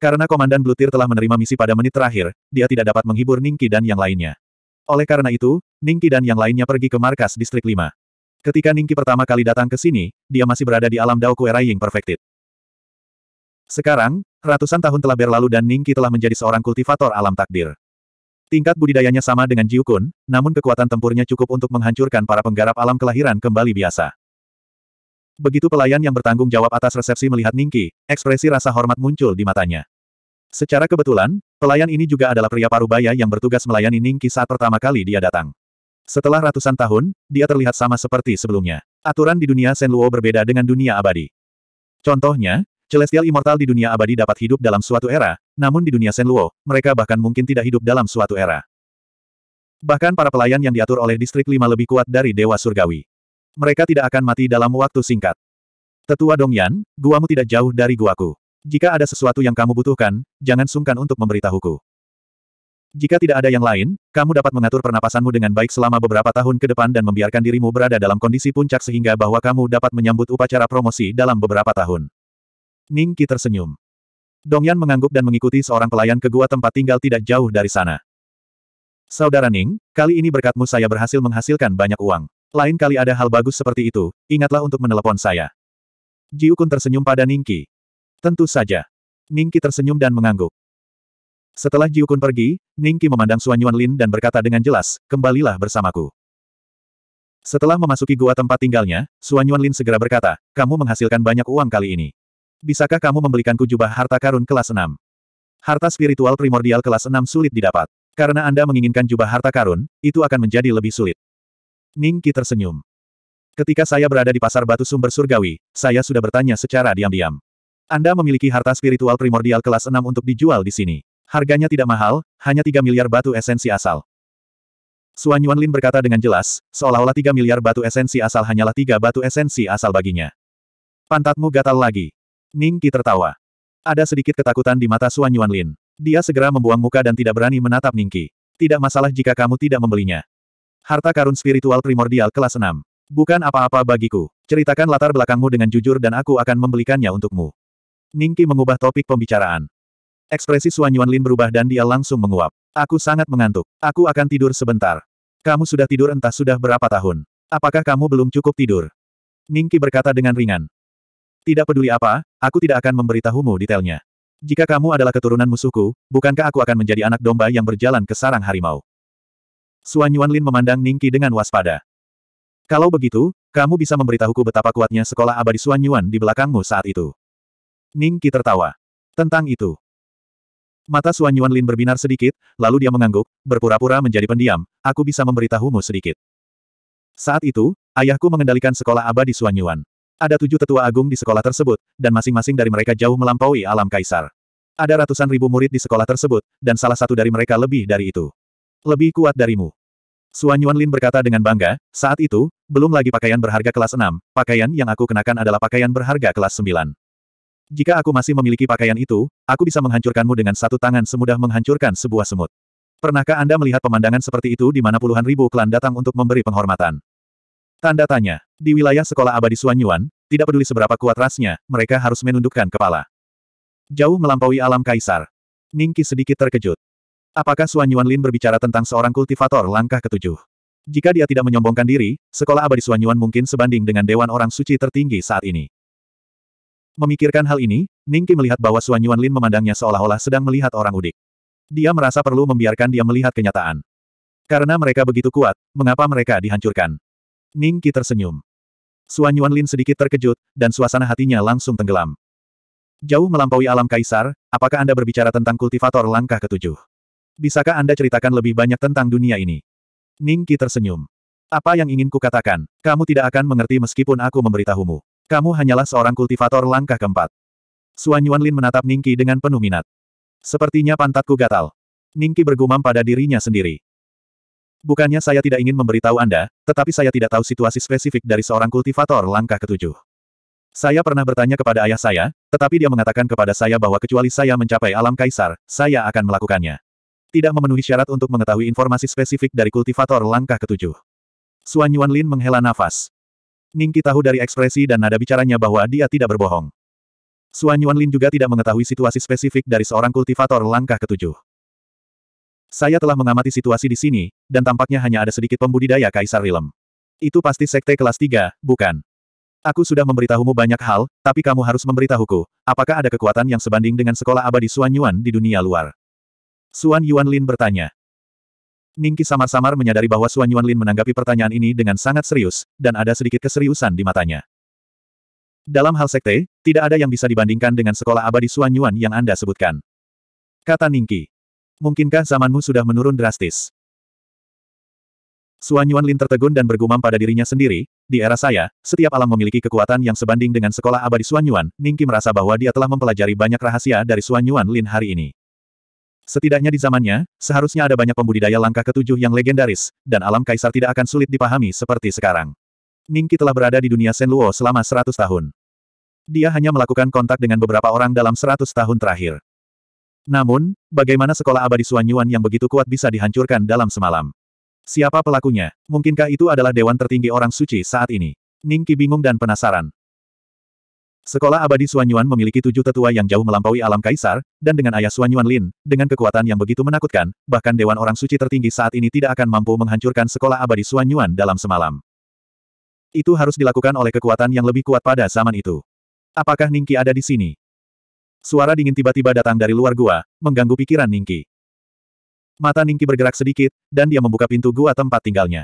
Karena Komandan Blutir telah menerima misi pada menit terakhir, dia tidak dapat menghibur Ningki dan yang lainnya. Oleh karena itu, Ningki dan yang lainnya pergi ke markas Distrik 5. Ketika Ningki pertama kali datang ke sini, dia masih berada di alam Dao Kue Raiying Perfected. Sekarang, ratusan tahun telah berlalu dan Ningki telah menjadi seorang kultivator alam takdir. Tingkat budidayanya sama dengan Jiukun, namun kekuatan tempurnya cukup untuk menghancurkan para penggarap alam kelahiran kembali biasa. Begitu pelayan yang bertanggung jawab atas resepsi melihat Ningki, ekspresi rasa hormat muncul di matanya. Secara kebetulan, pelayan ini juga adalah pria parubaya yang bertugas melayani Ningki saat pertama kali dia datang. Setelah ratusan tahun, dia terlihat sama seperti sebelumnya. Aturan di dunia Senluo berbeda dengan dunia abadi. Contohnya, Celestial Immortal di dunia abadi dapat hidup dalam suatu era, namun di dunia Senluo, mereka bahkan mungkin tidak hidup dalam suatu era. Bahkan para pelayan yang diatur oleh Distrik 5 lebih kuat dari Dewa Surgawi. Mereka tidak akan mati dalam waktu singkat. Tetua Dongyan, guamu tidak jauh dari guaku. Jika ada sesuatu yang kamu butuhkan, jangan sungkan untuk memberitahuku. Jika tidak ada yang lain, kamu dapat mengatur pernapasanmu dengan baik selama beberapa tahun ke depan dan membiarkan dirimu berada dalam kondisi puncak sehingga bahwa kamu dapat menyambut upacara promosi dalam beberapa tahun. Ning Qi tersenyum. Dongyan mengangguk dan mengikuti seorang pelayan ke gua tempat tinggal tidak jauh dari sana. Saudara Ning, kali ini berkatmu saya berhasil menghasilkan banyak uang. Lain kali ada hal bagus seperti itu, ingatlah untuk menelepon saya. Jiukun tersenyum pada Ningki. Tentu saja. Ningki tersenyum dan mengangguk. Setelah Jiukun pergi, Ningki memandang Suan Lin dan berkata dengan jelas, kembalilah bersamaku. Setelah memasuki gua tempat tinggalnya, Suan Lin segera berkata, kamu menghasilkan banyak uang kali ini. Bisakah kamu membelikanku jubah harta karun kelas 6? Harta spiritual primordial kelas 6 sulit didapat. Karena Anda menginginkan jubah harta karun, itu akan menjadi lebih sulit. Ningki tersenyum. Ketika saya berada di pasar batu sumber surgawi, saya sudah bertanya secara diam-diam. Anda memiliki harta spiritual primordial kelas 6 untuk dijual di sini. Harganya tidak mahal, hanya 3 miliar batu esensi asal. Suan Lin berkata dengan jelas, seolah-olah 3 miliar batu esensi asal hanyalah 3 batu esensi asal baginya. Pantatmu gatal lagi. Ningki tertawa. Ada sedikit ketakutan di mata Suan Lin. Dia segera membuang muka dan tidak berani menatap Ningki. Tidak masalah jika kamu tidak membelinya. Harta karun spiritual primordial kelas 6. Bukan apa-apa bagiku. Ceritakan latar belakangmu dengan jujur dan aku akan membelikannya untukmu. Ningki mengubah topik pembicaraan. Ekspresi Suan Yuan Lin berubah dan dia langsung menguap. Aku sangat mengantuk. Aku akan tidur sebentar. Kamu sudah tidur entah sudah berapa tahun. Apakah kamu belum cukup tidur? Ningki berkata dengan ringan. Tidak peduli apa, aku tidak akan memberitahumu detailnya. Jika kamu adalah keturunan musuhku, bukankah aku akan menjadi anak domba yang berjalan ke sarang harimau? Suan Lin memandang Ningki dengan waspada. Kalau begitu, kamu bisa memberitahuku betapa kuatnya sekolah abadi Suan Yuan di belakangmu saat itu. Ningki tertawa. Tentang itu. Mata Suan Lin berbinar sedikit, lalu dia mengangguk, berpura-pura menjadi pendiam, aku bisa memberitahumu sedikit. Saat itu, ayahku mengendalikan sekolah abadi Suan Yuan. Ada tujuh tetua agung di sekolah tersebut, dan masing-masing dari mereka jauh melampaui alam kaisar. Ada ratusan ribu murid di sekolah tersebut, dan salah satu dari mereka lebih dari itu. Lebih kuat darimu. Suan Lin berkata dengan bangga, saat itu, belum lagi pakaian berharga kelas 6, pakaian yang aku kenakan adalah pakaian berharga kelas 9. Jika aku masih memiliki pakaian itu, aku bisa menghancurkanmu dengan satu tangan semudah menghancurkan sebuah semut. Pernahkah Anda melihat pemandangan seperti itu di mana puluhan ribu klan datang untuk memberi penghormatan? Tanda tanya. Di wilayah sekolah abadi Suan Yuan, tidak peduli seberapa kuat rasnya, mereka harus menundukkan kepala. Jauh melampaui alam kaisar. Ningki sedikit terkejut. Apakah Suan Yuan Lin berbicara tentang seorang kultivator langkah ketujuh? Jika dia tidak menyombongkan diri, sekolah abadi Suan Yuan mungkin sebanding dengan Dewan Orang Suci tertinggi saat ini. Memikirkan hal ini, Ningki melihat bahwa Suan Yuan Lin memandangnya seolah-olah sedang melihat orang udik. Dia merasa perlu membiarkan dia melihat kenyataan. Karena mereka begitu kuat, mengapa mereka dihancurkan? Ningki tersenyum. Suan Yuan Lin sedikit terkejut, dan suasana hatinya langsung tenggelam. Jauh melampaui alam kaisar, apakah Anda berbicara tentang kultivator langkah ketujuh? bisakah Anda ceritakan lebih banyak tentang dunia ini? Ning Qi tersenyum. Apa yang ingin kukatakan, kamu tidak akan mengerti meskipun aku memberitahumu. Kamu hanyalah seorang kultivator langkah keempat. Suan Lin menatap Ning Qi dengan penuh minat. Sepertinya pantatku gatal. Ning Qi bergumam pada dirinya sendiri. Bukannya saya tidak ingin memberitahu Anda, tetapi saya tidak tahu situasi spesifik dari seorang kultivator langkah ketujuh. Saya pernah bertanya kepada ayah saya, tetapi dia mengatakan kepada saya bahwa kecuali saya mencapai alam kaisar, saya akan melakukannya tidak memenuhi syarat untuk mengetahui informasi spesifik dari kultivator langkah ketujuh. Suan Yuan Lin menghela nafas. Ningki tahu dari ekspresi dan nada bicaranya bahwa dia tidak berbohong. Suan Yuan Lin juga tidak mengetahui situasi spesifik dari seorang kultivator langkah ketujuh. Saya telah mengamati situasi di sini, dan tampaknya hanya ada sedikit pembudidaya Kaisar Rilem. Itu pasti sekte kelas Tiga, bukan? Aku sudah memberitahumu banyak hal, tapi kamu harus memberitahuku, apakah ada kekuatan yang sebanding dengan sekolah abadi Suan Yuan di dunia luar? Suan Yuanlin bertanya. Ningki samar-samar menyadari bahwa Suan Yuanlin menanggapi pertanyaan ini dengan sangat serius, dan ada sedikit keseriusan di matanya. Dalam hal sekte, tidak ada yang bisa dibandingkan dengan sekolah abadi Suan Yuan yang Anda sebutkan. Kata Ningki. Mungkinkah zamanmu sudah menurun drastis? Suan Yuan Lin tertegun dan bergumam pada dirinya sendiri, di era saya, setiap alam memiliki kekuatan yang sebanding dengan sekolah abadi Suan Yuan, Ningki merasa bahwa dia telah mempelajari banyak rahasia dari Suan Yuan Lin hari ini. Setidaknya di zamannya, seharusnya ada banyak pembudidaya langkah ketujuh yang legendaris, dan alam kaisar tidak akan sulit dipahami seperti sekarang. Ningki telah berada di dunia Sen Luo selama seratus tahun. Dia hanya melakukan kontak dengan beberapa orang dalam seratus tahun terakhir. Namun, bagaimana sekolah abadi Suan Yuan yang begitu kuat bisa dihancurkan dalam semalam? Siapa pelakunya? Mungkinkah itu adalah dewan tertinggi orang suci saat ini? Ningki bingung dan penasaran. Sekolah abadi Suanyuan memiliki tujuh tetua yang jauh melampaui alam kaisar, dan dengan ayah Suanyuan Lin, dengan kekuatan yang begitu menakutkan, bahkan Dewan Orang Suci tertinggi saat ini tidak akan mampu menghancurkan sekolah abadi Suanyuan dalam semalam. Itu harus dilakukan oleh kekuatan yang lebih kuat pada zaman itu. Apakah Ningki ada di sini? Suara dingin tiba-tiba datang dari luar gua, mengganggu pikiran Ningki. Mata Ningki bergerak sedikit, dan dia membuka pintu gua tempat tinggalnya.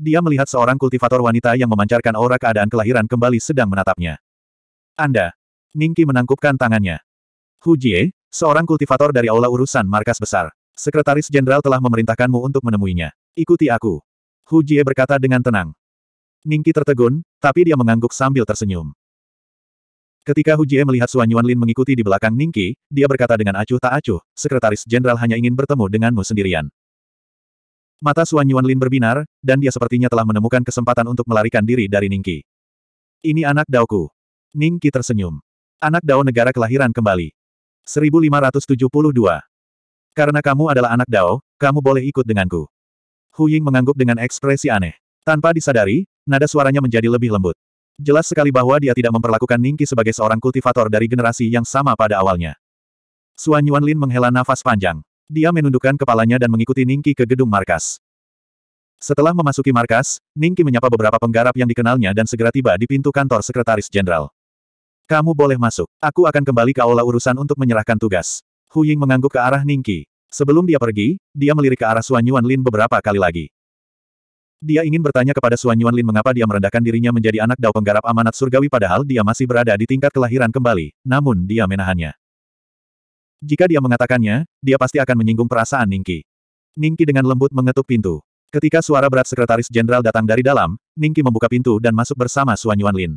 Dia melihat seorang kultivator wanita yang memancarkan aura keadaan kelahiran kembali sedang menatapnya. Anda. Ningki menangkupkan tangannya. Hu Jie, seorang kultivator dari Aula Urusan Markas Besar. Sekretaris Jenderal telah memerintahkanmu untuk menemuinya. Ikuti aku. Hu Jie berkata dengan tenang. Ningki tertegun, tapi dia mengangguk sambil tersenyum. Ketika Hu Jie melihat Suan Lin mengikuti di belakang Ningki, dia berkata dengan acuh tak acuh, Sekretaris Jenderal hanya ingin bertemu denganmu sendirian. Mata Suan Lin berbinar, dan dia sepertinya telah menemukan kesempatan untuk melarikan diri dari Ningki. Ini anak Daoku. Ning Qi tersenyum. Anak Dao negara kelahiran kembali. 1572. Karena kamu adalah anak Dao, kamu boleh ikut denganku. Hu Ying mengangguk dengan ekspresi aneh. Tanpa disadari, nada suaranya menjadi lebih lembut. Jelas sekali bahwa dia tidak memperlakukan Ning Qi sebagai seorang kultivator dari generasi yang sama pada awalnya. Suan Yuan Lin menghela nafas panjang. Dia menundukkan kepalanya dan mengikuti Ning Qi ke gedung markas. Setelah memasuki markas, Ning Qi menyapa beberapa penggarap yang dikenalnya dan segera tiba di pintu kantor sekretaris jenderal. Kamu boleh masuk. Aku akan kembali ke aula urusan untuk menyerahkan tugas. Hu Ying mengangguk ke arah Ningki. Sebelum dia pergi, dia melirik ke arah Suan Yuan Lin beberapa kali lagi. Dia ingin bertanya kepada Suan Yuan Lin mengapa dia merendahkan dirinya menjadi anak dao penggarap amanat surgawi padahal dia masih berada di tingkat kelahiran kembali, namun dia menahannya. Jika dia mengatakannya, dia pasti akan menyinggung perasaan Ningki. Ningki dengan lembut mengetuk pintu. Ketika suara berat sekretaris jenderal datang dari dalam, Ningki membuka pintu dan masuk bersama Suan Yuan Lin.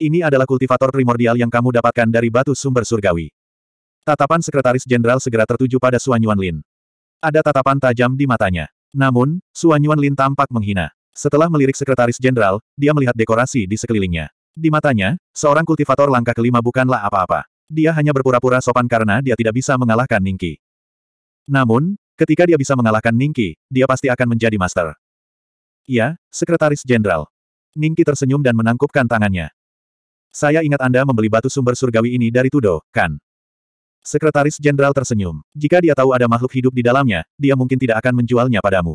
Ini adalah kultivator primordial yang kamu dapatkan dari batu sumber surgawi. Tatapan Sekretaris Jenderal segera tertuju pada Suan Yuan Lin. Ada tatapan tajam di matanya. Namun, Suan Yuan Lin tampak menghina. Setelah melirik Sekretaris Jenderal, dia melihat dekorasi di sekelilingnya. Di matanya, seorang kultivator langkah kelima bukanlah apa-apa. Dia hanya berpura-pura sopan karena dia tidak bisa mengalahkan Ningki. Namun, ketika dia bisa mengalahkan Ningki, dia pasti akan menjadi master. Ya, Sekretaris Jenderal. Ningki tersenyum dan menangkupkan tangannya. Saya ingat Anda membeli batu sumber surgawi ini dari Tudo, kan? Sekretaris Jenderal tersenyum. Jika dia tahu ada makhluk hidup di dalamnya, dia mungkin tidak akan menjualnya padamu.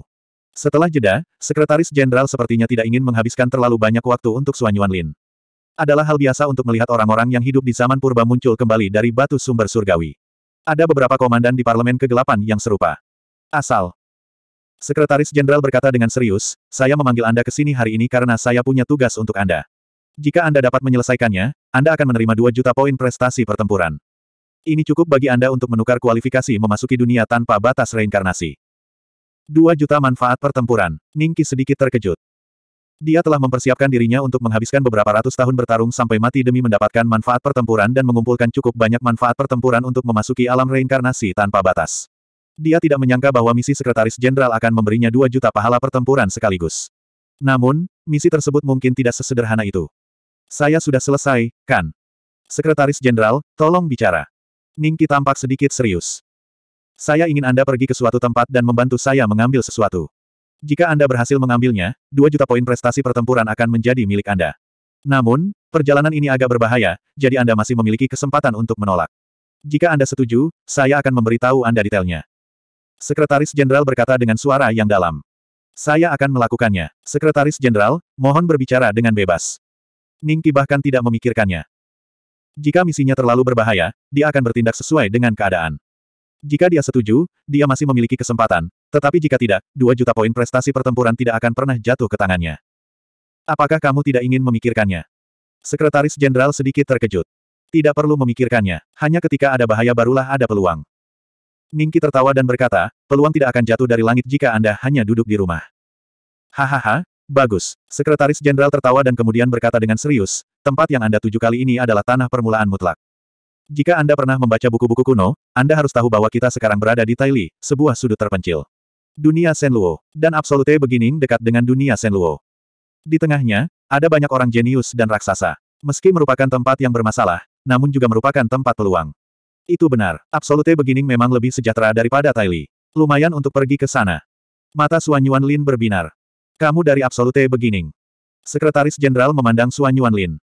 Setelah jeda, Sekretaris Jenderal sepertinya tidak ingin menghabiskan terlalu banyak waktu untuk Suanyuan Lin. Adalah hal biasa untuk melihat orang-orang yang hidup di zaman purba muncul kembali dari batu sumber surgawi. Ada beberapa komandan di Parlemen Kegelapan yang serupa. Asal. Sekretaris Jenderal berkata dengan serius, saya memanggil Anda ke sini hari ini karena saya punya tugas untuk Anda. Jika Anda dapat menyelesaikannya, Anda akan menerima 2 juta poin prestasi pertempuran. Ini cukup bagi Anda untuk menukar kualifikasi memasuki dunia tanpa batas reinkarnasi. 2 juta manfaat pertempuran. Ningki sedikit terkejut. Dia telah mempersiapkan dirinya untuk menghabiskan beberapa ratus tahun bertarung sampai mati demi mendapatkan manfaat pertempuran dan mengumpulkan cukup banyak manfaat pertempuran untuk memasuki alam reinkarnasi tanpa batas. Dia tidak menyangka bahwa misi sekretaris jenderal akan memberinya 2 juta pahala pertempuran sekaligus. Namun, misi tersebut mungkin tidak sesederhana itu. Saya sudah selesai, kan? Sekretaris Jenderal, tolong bicara. Ningki tampak sedikit serius. Saya ingin Anda pergi ke suatu tempat dan membantu saya mengambil sesuatu. Jika Anda berhasil mengambilnya, 2 juta poin prestasi pertempuran akan menjadi milik Anda. Namun, perjalanan ini agak berbahaya, jadi Anda masih memiliki kesempatan untuk menolak. Jika Anda setuju, saya akan memberitahu Anda detailnya. Sekretaris Jenderal berkata dengan suara yang dalam. Saya akan melakukannya. Sekretaris Jenderal, mohon berbicara dengan bebas. Ningki bahkan tidak memikirkannya. Jika misinya terlalu berbahaya, dia akan bertindak sesuai dengan keadaan. Jika dia setuju, dia masih memiliki kesempatan, tetapi jika tidak, dua juta poin prestasi pertempuran tidak akan pernah jatuh ke tangannya. Apakah kamu tidak ingin memikirkannya? Sekretaris Jenderal sedikit terkejut. Tidak perlu memikirkannya, hanya ketika ada bahaya barulah ada peluang. Ningki tertawa dan berkata, peluang tidak akan jatuh dari langit jika Anda hanya duduk di rumah. Hahaha, Bagus. Sekretaris Jenderal tertawa dan kemudian berkata dengan serius, tempat yang Anda tuju kali ini adalah tanah permulaan mutlak. Jika Anda pernah membaca buku-buku kuno, Anda harus tahu bahwa kita sekarang berada di Taili, sebuah sudut terpencil. Dunia Senluo, dan Absolute Beginning dekat dengan dunia Senluo. Di tengahnya, ada banyak orang jenius dan raksasa. Meski merupakan tempat yang bermasalah, namun juga merupakan tempat peluang. Itu benar, Absolute Beginning memang lebih sejahtera daripada Taili. Lumayan untuk pergi ke sana. Mata Suan Yuan Lin berbinar. Kamu dari Absolute Beginning. Sekretaris Jenderal memandang Suan Lin.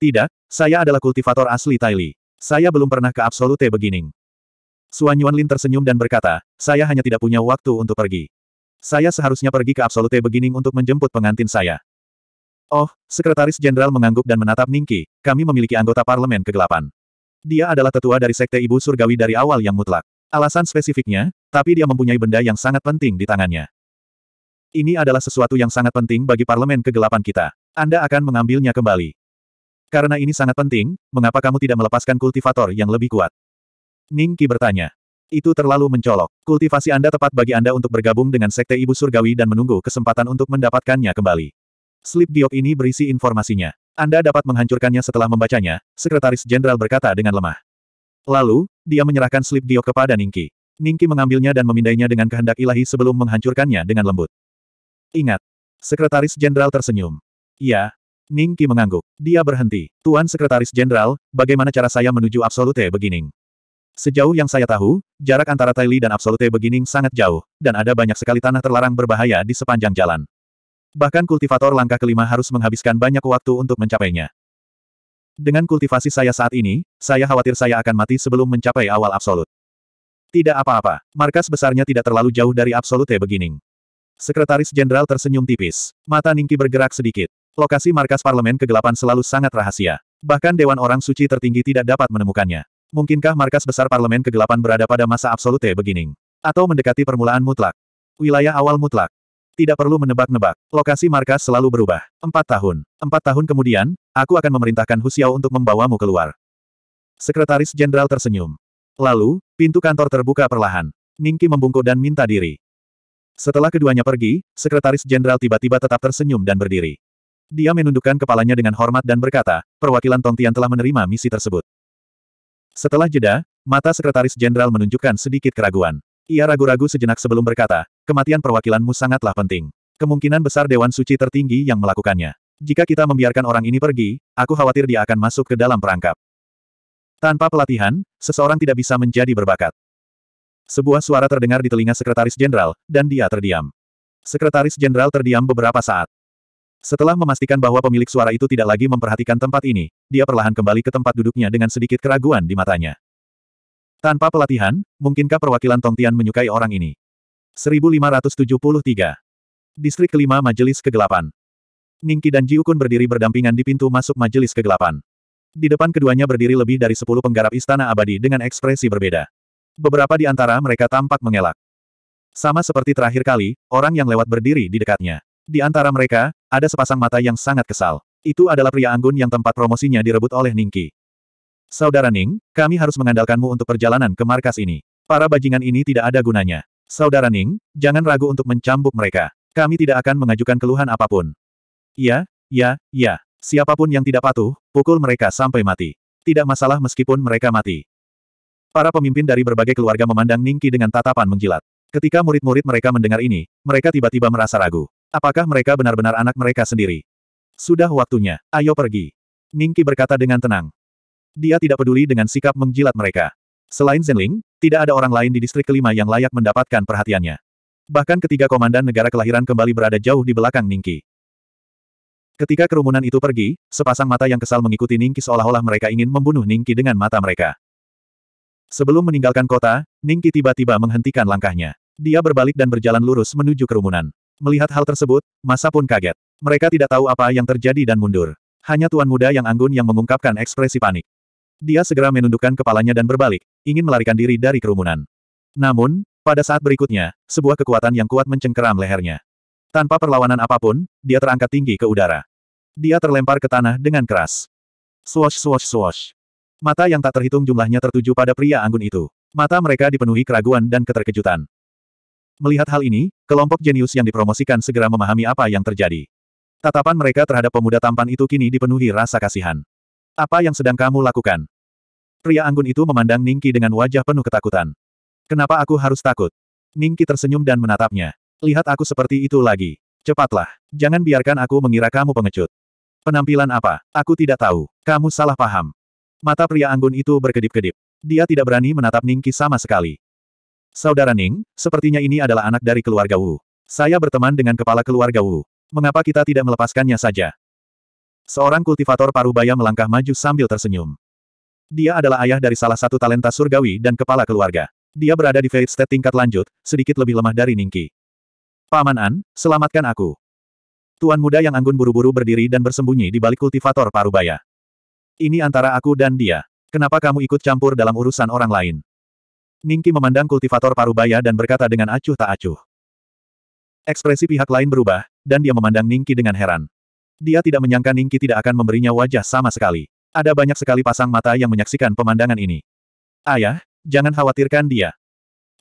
Tidak, saya adalah kultivator asli Taili. Saya belum pernah ke Absolute Beginning. Suan Lin tersenyum dan berkata, saya hanya tidak punya waktu untuk pergi. Saya seharusnya pergi ke Absolute Beginning untuk menjemput pengantin saya. Oh, Sekretaris Jenderal mengangguk dan menatap Ningki, kami memiliki anggota parlemen kegelapan. Dia adalah tetua dari Sekte Ibu Surgawi dari awal yang mutlak. Alasan spesifiknya, tapi dia mempunyai benda yang sangat penting di tangannya. Ini adalah sesuatu yang sangat penting bagi parlemen kegelapan kita. Anda akan mengambilnya kembali. Karena ini sangat penting, mengapa kamu tidak melepaskan kultivator yang lebih kuat? Ningki bertanya. Itu terlalu mencolok. Kultivasi Anda tepat bagi Anda untuk bergabung dengan Sekte Ibu Surgawi dan menunggu kesempatan untuk mendapatkannya kembali. Slip giok ini berisi informasinya. Anda dapat menghancurkannya setelah membacanya, Sekretaris Jenderal berkata dengan lemah. Lalu, dia menyerahkan slip giok kepada Ningki. Ningki mengambilnya dan memindainya dengan kehendak ilahi sebelum menghancurkannya dengan lembut. Ingat. Sekretaris Jenderal tersenyum. Ya, Ning Qi mengangguk. Dia berhenti. Tuan Sekretaris Jenderal, bagaimana cara saya menuju Absolute Beginning? Sejauh yang saya tahu, jarak antara Taili dan Absolute Beginning sangat jauh, dan ada banyak sekali tanah terlarang berbahaya di sepanjang jalan. Bahkan kultivator langkah kelima harus menghabiskan banyak waktu untuk mencapainya. Dengan kultivasi saya saat ini, saya khawatir saya akan mati sebelum mencapai awal absolut. Tidak apa-apa, markas besarnya tidak terlalu jauh dari absolute beginning. Sekretaris Jenderal tersenyum tipis. Mata Ningki bergerak sedikit. Lokasi markas parlemen kegelapan selalu sangat rahasia. Bahkan Dewan Orang Suci tertinggi tidak dapat menemukannya. Mungkinkah markas besar parlemen kegelapan berada pada masa absolute beginning? Atau mendekati permulaan mutlak? Wilayah awal mutlak. Tidak perlu menebak-nebak. Lokasi markas selalu berubah. Empat tahun. Empat tahun kemudian, aku akan memerintahkan Husiao untuk membawamu keluar. Sekretaris Jenderal tersenyum. Lalu, pintu kantor terbuka perlahan. Ningki membungkuk dan minta diri. Setelah keduanya pergi, Sekretaris Jenderal tiba-tiba tetap tersenyum dan berdiri. Dia menundukkan kepalanya dengan hormat dan berkata, perwakilan Tongtian telah menerima misi tersebut. Setelah jeda, mata Sekretaris Jenderal menunjukkan sedikit keraguan. Ia ragu-ragu sejenak sebelum berkata, kematian perwakilanmu sangatlah penting. Kemungkinan besar Dewan Suci tertinggi yang melakukannya. Jika kita membiarkan orang ini pergi, aku khawatir dia akan masuk ke dalam perangkap. Tanpa pelatihan, seseorang tidak bisa menjadi berbakat. Sebuah suara terdengar di telinga Sekretaris Jenderal, dan dia terdiam. Sekretaris Jenderal terdiam beberapa saat. Setelah memastikan bahwa pemilik suara itu tidak lagi memperhatikan tempat ini, dia perlahan kembali ke tempat duduknya dengan sedikit keraguan di matanya. Tanpa pelatihan, mungkinkah perwakilan Tongtian menyukai orang ini? 1573. Distrik kelima Majelis Kegelapan. Ningki dan Jiukun berdiri berdampingan di pintu masuk Majelis Kegelapan. Di depan keduanya berdiri lebih dari sepuluh penggarap istana abadi dengan ekspresi berbeda. Beberapa di antara mereka tampak mengelak. Sama seperti terakhir kali, orang yang lewat berdiri di dekatnya. Di antara mereka, ada sepasang mata yang sangat kesal. Itu adalah pria anggun yang tempat promosinya direbut oleh Ningki. Saudara Ning, kami harus mengandalkanmu untuk perjalanan ke markas ini. Para bajingan ini tidak ada gunanya. Saudara Ning, jangan ragu untuk mencambuk mereka. Kami tidak akan mengajukan keluhan apapun. Ya, ya, ya. Siapapun yang tidak patuh, pukul mereka sampai mati. Tidak masalah meskipun mereka mati. Para pemimpin dari berbagai keluarga memandang Ningki dengan tatapan menjilat. Ketika murid-murid mereka mendengar ini, mereka tiba-tiba merasa ragu. Apakah mereka benar-benar anak mereka sendiri? Sudah waktunya, ayo pergi. Ningki berkata dengan tenang. Dia tidak peduli dengan sikap menjilat mereka. Selain Zenling, tidak ada orang lain di distrik kelima yang layak mendapatkan perhatiannya. Bahkan ketiga komandan negara kelahiran kembali berada jauh di belakang Ningki. Ketika kerumunan itu pergi, sepasang mata yang kesal mengikuti Ningki seolah-olah mereka ingin membunuh Ningki dengan mata mereka. Sebelum meninggalkan kota, Ningki tiba-tiba menghentikan langkahnya. Dia berbalik dan berjalan lurus menuju kerumunan. Melihat hal tersebut, masa pun kaget. Mereka tidak tahu apa yang terjadi dan mundur. Hanya tuan muda yang anggun yang mengungkapkan ekspresi panik. Dia segera menundukkan kepalanya dan berbalik, ingin melarikan diri dari kerumunan. Namun, pada saat berikutnya, sebuah kekuatan yang kuat mencengkeram lehernya. Tanpa perlawanan apapun, dia terangkat tinggi ke udara. Dia terlempar ke tanah dengan keras. Swash swash swash. Mata yang tak terhitung jumlahnya tertuju pada pria anggun itu. Mata mereka dipenuhi keraguan dan keterkejutan. Melihat hal ini, kelompok jenius yang dipromosikan segera memahami apa yang terjadi. Tatapan mereka terhadap pemuda tampan itu kini dipenuhi rasa kasihan. Apa yang sedang kamu lakukan? Pria anggun itu memandang Ningki dengan wajah penuh ketakutan. Kenapa aku harus takut? Ningki tersenyum dan menatapnya. Lihat aku seperti itu lagi. Cepatlah. Jangan biarkan aku mengira kamu pengecut. Penampilan apa? Aku tidak tahu. Kamu salah paham. Mata pria anggun itu berkedip-kedip. Dia tidak berani menatap Ningki sama sekali. Saudara Ning, sepertinya ini adalah anak dari keluarga Wu. Saya berteman dengan kepala keluarga Wu. Mengapa kita tidak melepaskannya saja? Seorang kultivator parubaya melangkah maju sambil tersenyum. Dia adalah ayah dari salah satu talenta surgawi dan kepala keluarga. Dia berada di Fate State tingkat lanjut, sedikit lebih lemah dari Ningki. Paman An, selamatkan aku. Tuan muda yang anggun buru-buru berdiri dan bersembunyi di balik kultivator parubaya. Ini antara aku dan dia. Kenapa kamu ikut campur dalam urusan orang lain? Ningki memandang kultivator parubaya dan berkata dengan acuh tak acuh. Ekspresi pihak lain berubah, dan dia memandang Ningki dengan heran. Dia tidak menyangka Ningki tidak akan memberinya wajah sama sekali. Ada banyak sekali pasang mata yang menyaksikan pemandangan ini. Ayah, jangan khawatirkan dia.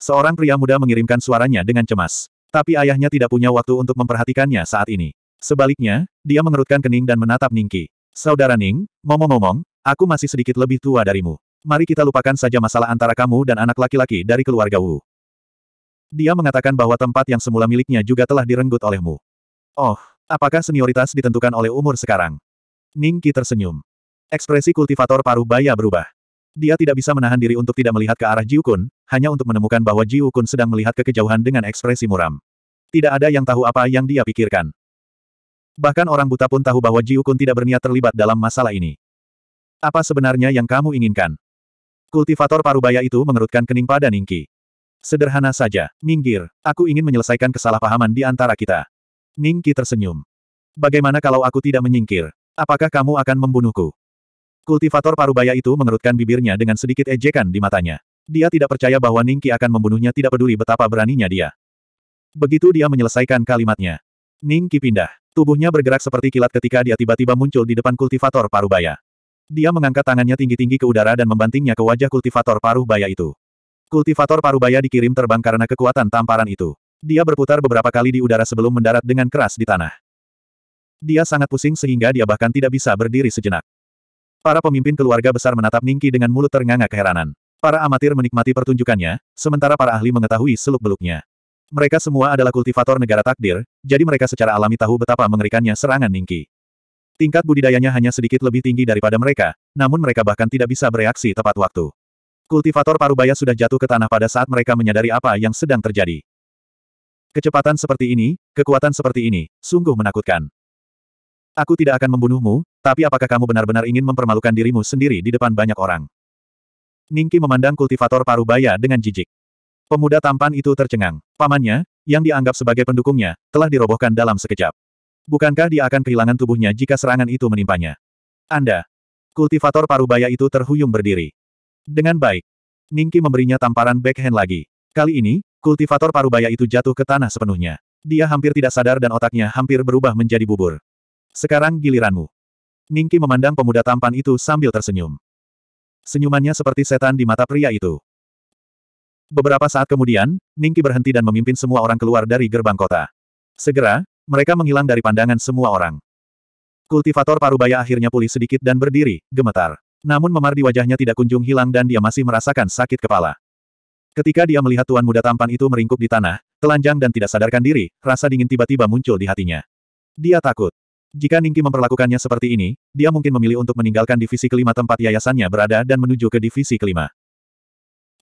Seorang pria muda mengirimkan suaranya dengan cemas. Tapi ayahnya tidak punya waktu untuk memperhatikannya saat ini. Sebaliknya, dia mengerutkan kening dan menatap Ningki. Saudara Ning, ngomong-ngomong, aku masih sedikit lebih tua darimu. Mari kita lupakan saja masalah antara kamu dan anak laki-laki dari keluarga Wu. Dia mengatakan bahwa tempat yang semula miliknya juga telah direnggut olehmu. Oh, apakah senioritas ditentukan oleh umur sekarang? Ning Qi tersenyum. Ekspresi kultivator paruh baya berubah. Dia tidak bisa menahan diri untuk tidak melihat ke arah Jiukun, hanya untuk menemukan bahwa Jiukun sedang melihat ke kejauhan dengan ekspresi muram. Tidak ada yang tahu apa yang dia pikirkan. Bahkan orang buta pun tahu bahwa Jiukun tidak berniat terlibat dalam masalah ini. Apa sebenarnya yang kamu inginkan? Kultivator parubaya itu mengerutkan kening pada Ningki. Sederhana saja, minggir, aku ingin menyelesaikan kesalahpahaman di antara kita. Ningki tersenyum. Bagaimana kalau aku tidak menyingkir? Apakah kamu akan membunuhku? Kultivator parubaya itu mengerutkan bibirnya dengan sedikit ejekan di matanya. Dia tidak percaya bahwa Ningki akan membunuhnya tidak peduli betapa beraninya dia. Begitu dia menyelesaikan kalimatnya. Ningki pindah. Tubuhnya bergerak seperti kilat ketika dia tiba-tiba muncul di depan kultivator paruh baya. Dia mengangkat tangannya tinggi-tinggi ke udara dan membantingnya ke wajah kultivator paruh baya itu. Kultivator paruh baya dikirim terbang karena kekuatan tamparan itu. Dia berputar beberapa kali di udara sebelum mendarat dengan keras di tanah. Dia sangat pusing sehingga dia bahkan tidak bisa berdiri sejenak. Para pemimpin keluarga besar menatap Ningki dengan mulut ternganga keheranan. Para amatir menikmati pertunjukannya, sementara para ahli mengetahui seluk-beluknya. Mereka semua adalah kultivator negara takdir, jadi mereka secara alami tahu betapa mengerikannya serangan Ningki. Tingkat budidayanya hanya sedikit lebih tinggi daripada mereka, namun mereka bahkan tidak bisa bereaksi tepat waktu. Kultivator parubaya sudah jatuh ke tanah pada saat mereka menyadari apa yang sedang terjadi. Kecepatan seperti ini, kekuatan seperti ini, sungguh menakutkan. Aku tidak akan membunuhmu, tapi apakah kamu benar-benar ingin mempermalukan dirimu sendiri di depan banyak orang? Ningki memandang kultivator parubaya dengan jijik. Pemuda tampan itu tercengang. Pamannya, yang dianggap sebagai pendukungnya, telah dirobohkan dalam sekejap. Bukankah dia akan kehilangan tubuhnya jika serangan itu menimpanya? Anda. Kultivator parubaya itu terhuyung berdiri. Dengan baik. Ningki memberinya tamparan backhand lagi. Kali ini, kultivator parubaya itu jatuh ke tanah sepenuhnya. Dia hampir tidak sadar dan otaknya hampir berubah menjadi bubur. Sekarang giliranmu. Ningki memandang pemuda tampan itu sambil tersenyum. Senyumannya seperti setan di mata pria itu. Beberapa saat kemudian, Ningki berhenti dan memimpin semua orang keluar dari gerbang kota. Segera, mereka menghilang dari pandangan semua orang. Kultivator parubaya akhirnya pulih sedikit dan berdiri, gemetar. Namun memar di wajahnya tidak kunjung hilang dan dia masih merasakan sakit kepala. Ketika dia melihat tuan muda tampan itu meringkuk di tanah, telanjang dan tidak sadarkan diri, rasa dingin tiba-tiba muncul di hatinya. Dia takut. Jika Ningki memperlakukannya seperti ini, dia mungkin memilih untuk meninggalkan divisi kelima tempat yayasannya berada dan menuju ke divisi kelima.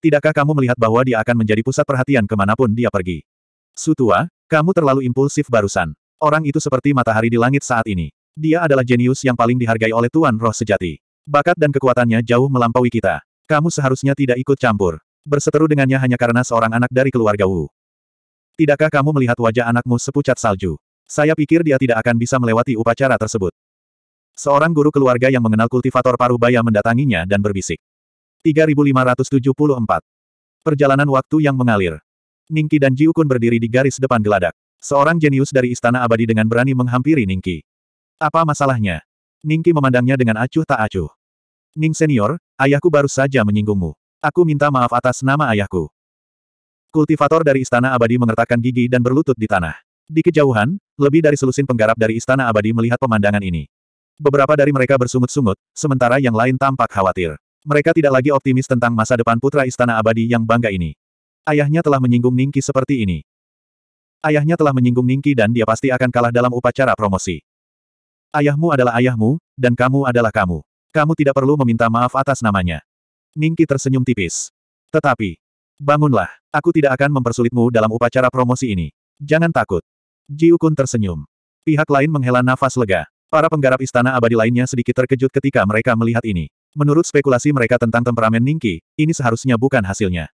Tidakkah kamu melihat bahwa dia akan menjadi pusat perhatian kemanapun dia pergi? Sutua, kamu terlalu impulsif barusan. Orang itu seperti matahari di langit saat ini. Dia adalah jenius yang paling dihargai oleh Tuan Roh Sejati. Bakat dan kekuatannya jauh melampaui kita. Kamu seharusnya tidak ikut campur. Berseteru dengannya hanya karena seorang anak dari keluarga Wu. Tidakkah kamu melihat wajah anakmu sepucat salju? Saya pikir dia tidak akan bisa melewati upacara tersebut. Seorang guru keluarga yang mengenal kultivator paruh baya mendatanginya dan berbisik. 3574. Perjalanan waktu yang mengalir. Ningki dan Jiukun berdiri di garis depan geladak. Seorang jenius dari Istana Abadi dengan berani menghampiri Ningki. Apa masalahnya? Ningki memandangnya dengan acuh tak acuh. Ning senior, ayahku baru saja menyinggungmu. Aku minta maaf atas nama ayahku. Kultivator dari Istana Abadi mengertakkan gigi dan berlutut di tanah. Di kejauhan, lebih dari selusin penggarap dari Istana Abadi melihat pemandangan ini. Beberapa dari mereka bersungut-sungut, sementara yang lain tampak khawatir. Mereka tidak lagi optimis tentang masa depan putra istana abadi yang bangga ini. Ayahnya telah menyinggung Ningki seperti ini. Ayahnya telah menyinggung Ningki dan dia pasti akan kalah dalam upacara promosi. Ayahmu adalah ayahmu, dan kamu adalah kamu. Kamu tidak perlu meminta maaf atas namanya. Ningki tersenyum tipis. Tetapi, bangunlah, aku tidak akan mempersulitmu dalam upacara promosi ini. Jangan takut. Jiukun tersenyum. Pihak lain menghela nafas lega. Para penggarap istana abadi lainnya sedikit terkejut ketika mereka melihat ini. Menurut spekulasi mereka tentang temperamen Ningki, ini seharusnya bukan hasilnya.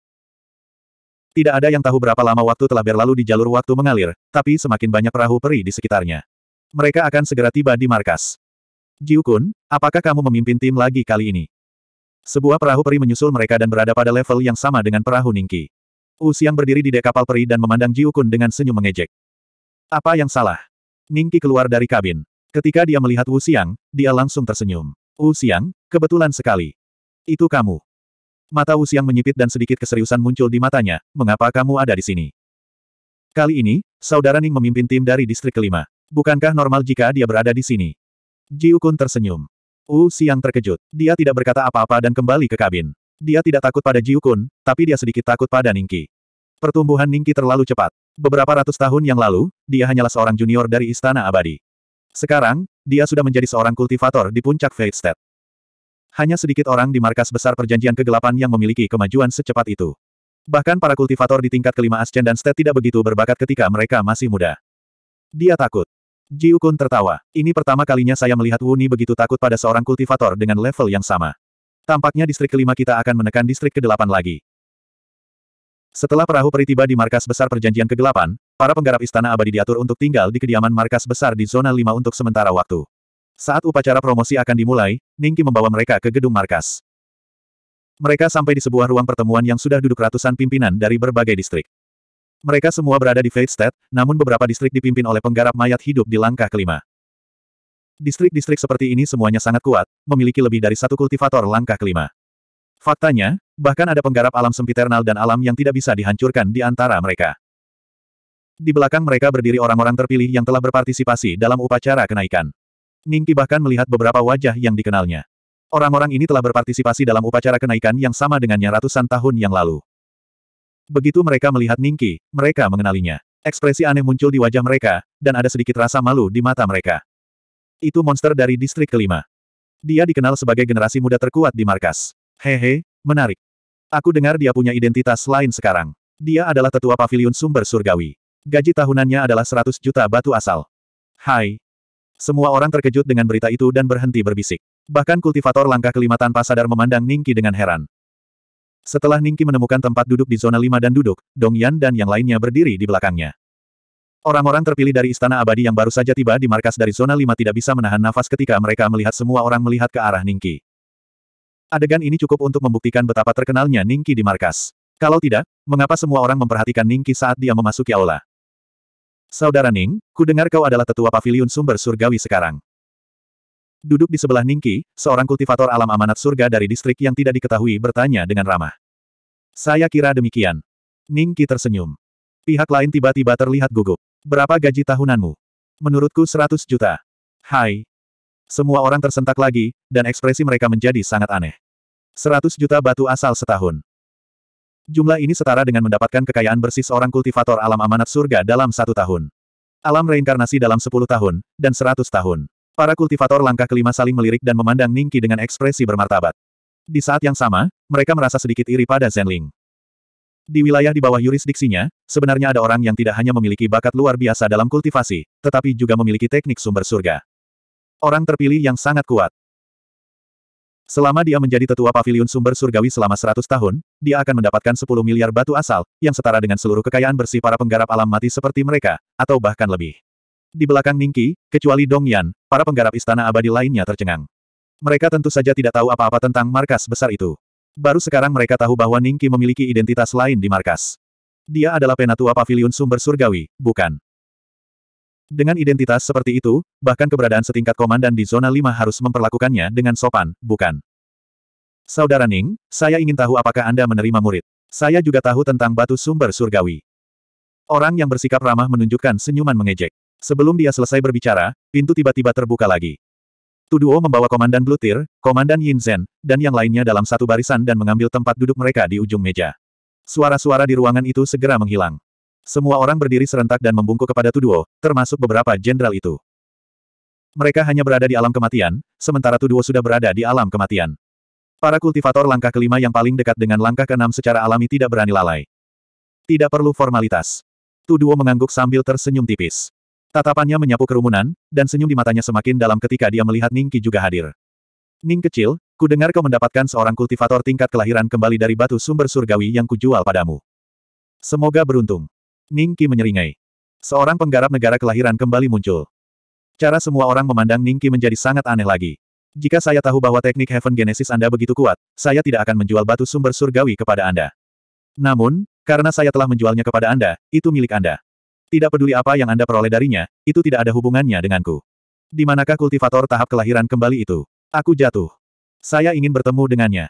Tidak ada yang tahu berapa lama waktu telah berlalu di jalur waktu mengalir, tapi semakin banyak perahu peri di sekitarnya. Mereka akan segera tiba di markas. Jiukun, apakah kamu memimpin tim lagi kali ini? Sebuah perahu peri menyusul mereka dan berada pada level yang sama dengan perahu Ningki. Usiang berdiri di dek kapal peri dan memandang Jiukun dengan senyum mengejek. Apa yang salah? Ningki keluar dari kabin. Ketika dia melihat Wu Siang, dia langsung tersenyum. Wu Siang. Kebetulan sekali. Itu kamu. Mata Usiang menyipit dan sedikit keseriusan muncul di matanya, mengapa kamu ada di sini? Kali ini, saudara Ning memimpin tim dari distrik kelima. Bukankah normal jika dia berada di sini? Jiukun tersenyum. Wu siang terkejut. Dia tidak berkata apa-apa dan kembali ke kabin. Dia tidak takut pada Jiukun, tapi dia sedikit takut pada Ningki. Pertumbuhan Ningki terlalu cepat. Beberapa ratus tahun yang lalu, dia hanyalah seorang junior dari Istana Abadi. Sekarang, dia sudah menjadi seorang kultivator di puncak Step hanya sedikit orang di markas besar perjanjian kegelapan yang memiliki kemajuan secepat itu. Bahkan para kultivator di tingkat kelima dan State tidak begitu berbakat ketika mereka masih muda. Dia takut. Jiukun tertawa. Ini pertama kalinya saya melihat Wuni begitu takut pada seorang kultivator dengan level yang sama. Tampaknya distrik kelima kita akan menekan distrik kedelapan lagi. Setelah perahu peri tiba di markas besar perjanjian kegelapan, para penggarap istana abadi diatur untuk tinggal di kediaman markas besar di zona lima untuk sementara waktu. Saat upacara promosi akan dimulai, Ningki membawa mereka ke gedung markas. Mereka sampai di sebuah ruang pertemuan yang sudah duduk ratusan pimpinan dari berbagai distrik. Mereka semua berada di Fate namun beberapa distrik dipimpin oleh penggarap mayat hidup di langkah kelima. Distrik-distrik seperti ini semuanya sangat kuat, memiliki lebih dari satu kultivator langkah kelima. Faktanya, bahkan ada penggarap alam sempiternal dan alam yang tidak bisa dihancurkan di antara mereka. Di belakang mereka berdiri orang-orang terpilih yang telah berpartisipasi dalam upacara kenaikan. Ningki bahkan melihat beberapa wajah yang dikenalnya. Orang-orang ini telah berpartisipasi dalam upacara kenaikan yang sama dengannya ratusan tahun yang lalu. Begitu mereka melihat Ningki, mereka mengenalinya. Ekspresi aneh muncul di wajah mereka, dan ada sedikit rasa malu di mata mereka. Itu monster dari distrik kelima. Dia dikenal sebagai generasi muda terkuat di markas. Hehe, menarik. Aku dengar dia punya identitas lain sekarang. Dia adalah tetua pavilion sumber surgawi. Gaji tahunannya adalah 100 juta batu asal. Hai, semua orang terkejut dengan berita itu dan berhenti berbisik. Bahkan kultivator langkah kelima tanpa sadar memandang Ningki dengan heran. Setelah Ningki menemukan tempat duduk di zona lima dan duduk, Dong Yan dan yang lainnya berdiri di belakangnya. Orang-orang terpilih dari istana abadi yang baru saja tiba di markas dari zona lima tidak bisa menahan nafas ketika mereka melihat semua orang melihat ke arah Ningki. Adegan ini cukup untuk membuktikan betapa terkenalnya Ningki di markas. Kalau tidak, mengapa semua orang memperhatikan Ningki saat dia memasuki aula? Saudara Ning, ku dengar kau adalah tetua pavilion sumber surgawi sekarang. Duduk di sebelah Ningki, seorang kultivator alam amanat surga dari distrik yang tidak diketahui bertanya dengan ramah. Saya kira demikian. Ningki tersenyum. Pihak lain tiba-tiba terlihat gugup. Berapa gaji tahunanmu? Menurutku seratus juta. Hai. Semua orang tersentak lagi, dan ekspresi mereka menjadi sangat aneh. Seratus juta batu asal setahun. Jumlah ini setara dengan mendapatkan kekayaan bersih seorang kultivator alam amanat surga dalam satu tahun. Alam reinkarnasi dalam sepuluh tahun, dan seratus tahun. Para kultivator langkah kelima saling melirik dan memandang Ningki dengan ekspresi bermartabat. Di saat yang sama, mereka merasa sedikit iri pada Zenling. Di wilayah di bawah yurisdiksinya, sebenarnya ada orang yang tidak hanya memiliki bakat luar biasa dalam kultivasi, tetapi juga memiliki teknik sumber surga. Orang terpilih yang sangat kuat. Selama dia menjadi tetua pavilion sumber surgawi selama 100 tahun, dia akan mendapatkan 10 miliar batu asal, yang setara dengan seluruh kekayaan bersih para penggarap alam mati seperti mereka, atau bahkan lebih. Di belakang Ningki, kecuali Dong Yan, para penggarap istana abadi lainnya tercengang. Mereka tentu saja tidak tahu apa-apa tentang markas besar itu. Baru sekarang mereka tahu bahwa Ningki memiliki identitas lain di markas. Dia adalah penatua pavilion sumber surgawi, bukan dengan identitas seperti itu, bahkan keberadaan setingkat komandan di zona 5 harus memperlakukannya dengan sopan, bukan? Saudara Ning, saya ingin tahu apakah Anda menerima murid. Saya juga tahu tentang batu sumber surgawi. Orang yang bersikap ramah menunjukkan senyuman mengejek. Sebelum dia selesai berbicara, pintu tiba-tiba terbuka lagi. Tuduo membawa Komandan Blutir, Komandan Yin Yinzen, dan yang lainnya dalam satu barisan dan mengambil tempat duduk mereka di ujung meja. Suara-suara di ruangan itu segera menghilang. Semua orang berdiri serentak dan membungkuk kepada Tuduo, termasuk beberapa jenderal itu. Mereka hanya berada di alam kematian, sementara Tuduo sudah berada di alam kematian. Para kultivator langkah kelima yang paling dekat dengan langkah keenam secara alami tidak berani lalai. Tidak perlu formalitas. Tuduo mengangguk sambil tersenyum tipis. Tatapannya menyapu kerumunan, dan senyum di matanya semakin dalam ketika dia melihat Ning Qi juga hadir. Ning kecil, ku dengar kau mendapatkan seorang kultivator tingkat kelahiran kembali dari batu sumber surgawi yang kujual padamu. Semoga beruntung. Ning Qi menyeringai. Seorang penggarap negara kelahiran kembali muncul. Cara semua orang memandang Ning Qi menjadi sangat aneh lagi. Jika saya tahu bahwa teknik Heaven Genesis Anda begitu kuat, saya tidak akan menjual batu sumber surgawi kepada Anda. Namun, karena saya telah menjualnya kepada Anda, itu milik Anda. Tidak peduli apa yang Anda peroleh darinya, itu tidak ada hubungannya denganku. Di manakah kultivator tahap kelahiran kembali itu? Aku jatuh. Saya ingin bertemu dengannya.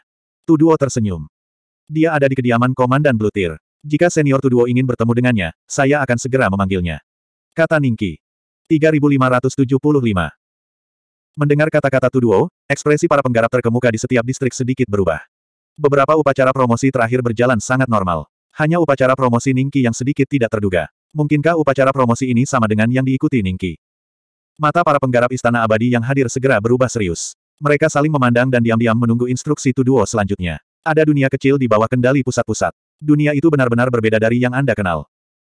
Tuduo tersenyum. Dia ada di kediaman Komandan Blutir. Jika senior Tuduo ingin bertemu dengannya, saya akan segera memanggilnya. Kata Ningki. 3575. Mendengar kata-kata Tuduo, ekspresi para penggarap terkemuka di setiap distrik sedikit berubah. Beberapa upacara promosi terakhir berjalan sangat normal. Hanya upacara promosi Ningki yang sedikit tidak terduga. Mungkinkah upacara promosi ini sama dengan yang diikuti Ningki? Mata para penggarap istana abadi yang hadir segera berubah serius. Mereka saling memandang dan diam-diam menunggu instruksi Tuduo selanjutnya. Ada dunia kecil di bawah kendali pusat-pusat. Dunia itu benar-benar berbeda dari yang Anda kenal.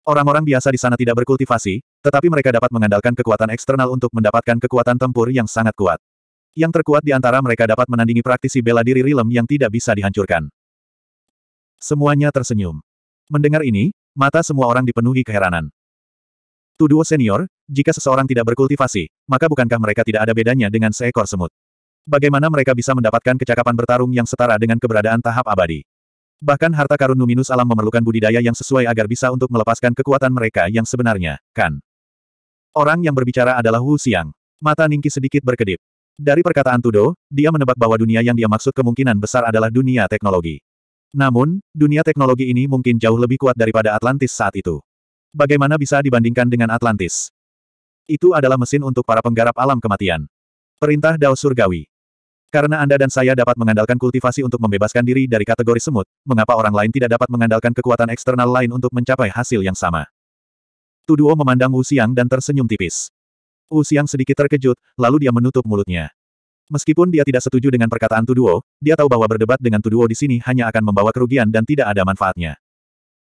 Orang-orang biasa di sana tidak berkultivasi, tetapi mereka dapat mengandalkan kekuatan eksternal untuk mendapatkan kekuatan tempur yang sangat kuat. Yang terkuat di antara mereka dapat menandingi praktisi bela diri Rilem yang tidak bisa dihancurkan. Semuanya tersenyum. Mendengar ini, mata semua orang dipenuhi keheranan. Tuduo senior, jika seseorang tidak berkultivasi, maka bukankah mereka tidak ada bedanya dengan seekor semut? Bagaimana mereka bisa mendapatkan kecakapan bertarung yang setara dengan keberadaan tahap abadi? Bahkan harta karun Numinus alam memerlukan budidaya yang sesuai agar bisa untuk melepaskan kekuatan mereka yang sebenarnya, kan? Orang yang berbicara adalah Hu Xiang. Mata Ningki sedikit berkedip. Dari perkataan Tudo, dia menebak bahwa dunia yang dia maksud kemungkinan besar adalah dunia teknologi. Namun, dunia teknologi ini mungkin jauh lebih kuat daripada Atlantis saat itu. Bagaimana bisa dibandingkan dengan Atlantis? Itu adalah mesin untuk para penggarap alam kematian. Perintah Dao Surgawi. Karena Anda dan saya dapat mengandalkan kultivasi untuk membebaskan diri dari kategori semut, mengapa orang lain tidak dapat mengandalkan kekuatan eksternal lain untuk mencapai hasil yang sama? Tuduo memandang Wu Xiang dan tersenyum tipis. Wu Xiang sedikit terkejut, lalu dia menutup mulutnya. Meskipun dia tidak setuju dengan perkataan Tuduo, dia tahu bahwa berdebat dengan Tuduo di sini hanya akan membawa kerugian dan tidak ada manfaatnya.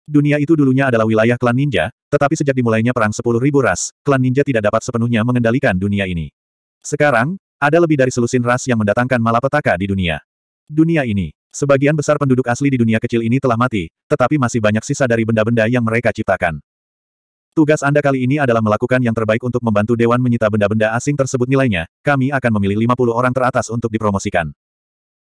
Dunia itu dulunya adalah wilayah klan ninja, tetapi sejak dimulainya perang Sepuluh Ribu ras, klan ninja tidak dapat sepenuhnya mengendalikan dunia ini. Sekarang, ada lebih dari selusin ras yang mendatangkan malapetaka di dunia. Dunia ini, sebagian besar penduduk asli di dunia kecil ini telah mati, tetapi masih banyak sisa dari benda-benda yang mereka ciptakan. Tugas Anda kali ini adalah melakukan yang terbaik untuk membantu Dewan menyita benda-benda asing tersebut nilainya, kami akan memilih 50 orang teratas untuk dipromosikan.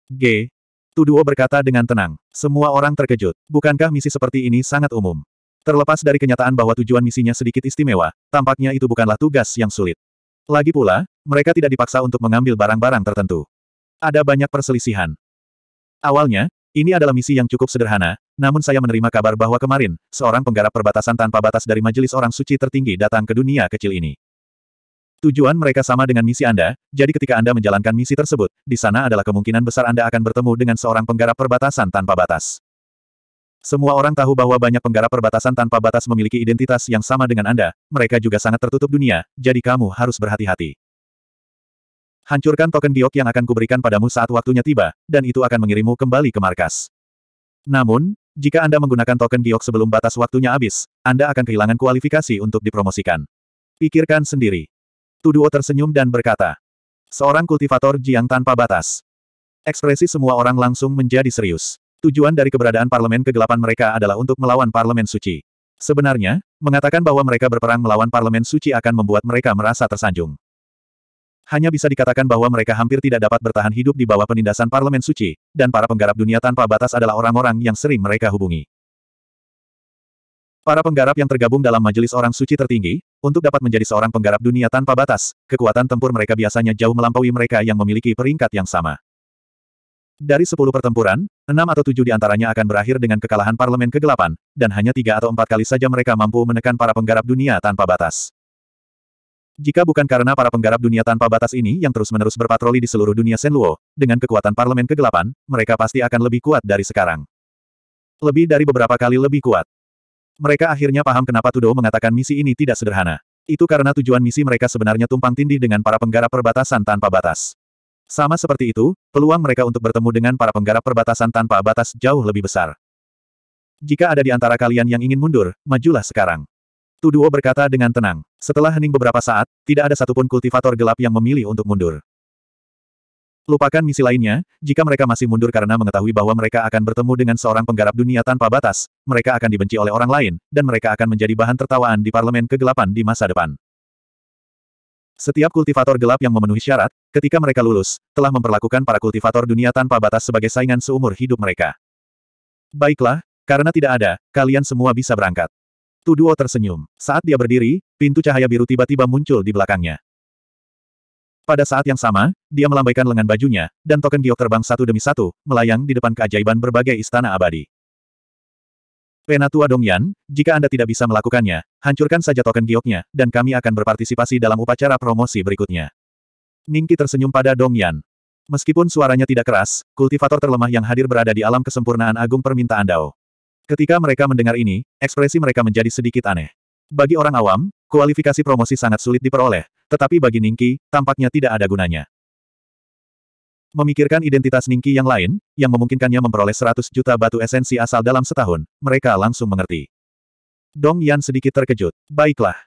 G. Tuduo berkata dengan tenang. Semua orang terkejut. Bukankah misi seperti ini sangat umum? Terlepas dari kenyataan bahwa tujuan misinya sedikit istimewa, tampaknya itu bukanlah tugas yang sulit. Lagi pula, mereka tidak dipaksa untuk mengambil barang-barang tertentu. Ada banyak perselisihan. Awalnya, ini adalah misi yang cukup sederhana, namun saya menerima kabar bahwa kemarin, seorang penggarap perbatasan tanpa batas dari Majelis Orang Suci tertinggi datang ke dunia kecil ini. Tujuan mereka sama dengan misi Anda, jadi ketika Anda menjalankan misi tersebut, di sana adalah kemungkinan besar Anda akan bertemu dengan seorang penggarap perbatasan tanpa batas. Semua orang tahu bahwa banyak penggarap perbatasan tanpa batas memiliki identitas yang sama dengan Anda, mereka juga sangat tertutup dunia, jadi kamu harus berhati-hati. Hancurkan token giok yang akan kuberikan padamu saat waktunya tiba, dan itu akan mengirimmu kembali ke markas. Namun, jika Anda menggunakan token giok sebelum batas waktunya habis, Anda akan kehilangan kualifikasi untuk dipromosikan. Pikirkan sendiri. Tuduo tersenyum dan berkata, Seorang kultivator Jiang tanpa batas. Ekspresi semua orang langsung menjadi serius. Tujuan dari keberadaan parlemen kegelapan mereka adalah untuk melawan parlemen suci. Sebenarnya, mengatakan bahwa mereka berperang melawan parlemen suci akan membuat mereka merasa tersanjung. Hanya bisa dikatakan bahwa mereka hampir tidak dapat bertahan hidup di bawah penindasan parlemen suci, dan para penggarap dunia tanpa batas adalah orang-orang yang sering mereka hubungi. Para penggarap yang tergabung dalam majelis orang suci tertinggi, untuk dapat menjadi seorang penggarap dunia tanpa batas, kekuatan tempur mereka biasanya jauh melampaui mereka yang memiliki peringkat yang sama. Dari sepuluh pertempuran, enam atau tujuh di antaranya akan berakhir dengan kekalahan parlemen kegelapan, dan hanya tiga atau empat kali saja mereka mampu menekan para penggarap dunia tanpa batas. Jika bukan karena para penggarap dunia tanpa batas ini yang terus-menerus berpatroli di seluruh dunia Senluo, dengan kekuatan parlemen kegelapan, mereka pasti akan lebih kuat dari sekarang. Lebih dari beberapa kali lebih kuat. Mereka akhirnya paham kenapa Tudo mengatakan misi ini tidak sederhana. Itu karena tujuan misi mereka sebenarnya tumpang tindih dengan para penggarap perbatasan tanpa batas. Sama seperti itu, peluang mereka untuk bertemu dengan para penggarap perbatasan tanpa batas jauh lebih besar. Jika ada di antara kalian yang ingin mundur, majulah sekarang. Tuduo berkata dengan tenang. Setelah hening beberapa saat, tidak ada satupun kultivator gelap yang memilih untuk mundur. Lupakan misi lainnya, jika mereka masih mundur karena mengetahui bahwa mereka akan bertemu dengan seorang penggarap dunia tanpa batas, mereka akan dibenci oleh orang lain, dan mereka akan menjadi bahan tertawaan di parlemen kegelapan di masa depan. Setiap kultivator gelap yang memenuhi syarat, ketika mereka lulus, telah memperlakukan para kultivator dunia tanpa batas sebagai saingan seumur hidup mereka. Baiklah, karena tidak ada, kalian semua bisa berangkat. Tuduo tersenyum. Saat dia berdiri, pintu cahaya biru tiba-tiba muncul di belakangnya. Pada saat yang sama, dia melambaikan lengan bajunya, dan token giok terbang satu demi satu, melayang di depan keajaiban berbagai istana abadi. Penatua Dongyan, jika Anda tidak bisa melakukannya, hancurkan saja token gioknya, dan kami akan berpartisipasi dalam upacara promosi berikutnya. Ningki tersenyum pada Dongyan. Meskipun suaranya tidak keras, kultivator terlemah yang hadir berada di alam kesempurnaan agung permintaan Dao. Ketika mereka mendengar ini, ekspresi mereka menjadi sedikit aneh. Bagi orang awam, kualifikasi promosi sangat sulit diperoleh, tetapi bagi Ningki, tampaknya tidak ada gunanya. Memikirkan identitas Ningki yang lain, yang memungkinkannya memperoleh 100 juta batu esensi asal dalam setahun, mereka langsung mengerti. Dong Yan sedikit terkejut. Baiklah.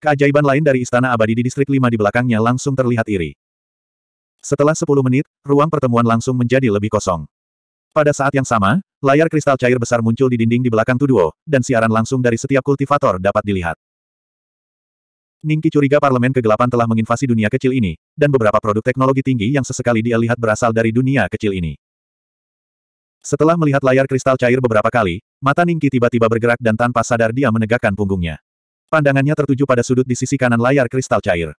Keajaiban lain dari Istana Abadi di Distrik 5 di belakangnya langsung terlihat iri. Setelah 10 menit, ruang pertemuan langsung menjadi lebih kosong. Pada saat yang sama, layar kristal cair besar muncul di dinding di belakang Tuduo, dan siaran langsung dari setiap kultivator dapat dilihat. Ningki curiga parlemen kegelapan telah menginvasi dunia kecil ini, dan beberapa produk teknologi tinggi yang sesekali dia lihat berasal dari dunia kecil ini. Setelah melihat layar kristal cair beberapa kali, mata Ningki tiba-tiba bergerak dan tanpa sadar dia menegakkan punggungnya. Pandangannya tertuju pada sudut di sisi kanan layar kristal cair.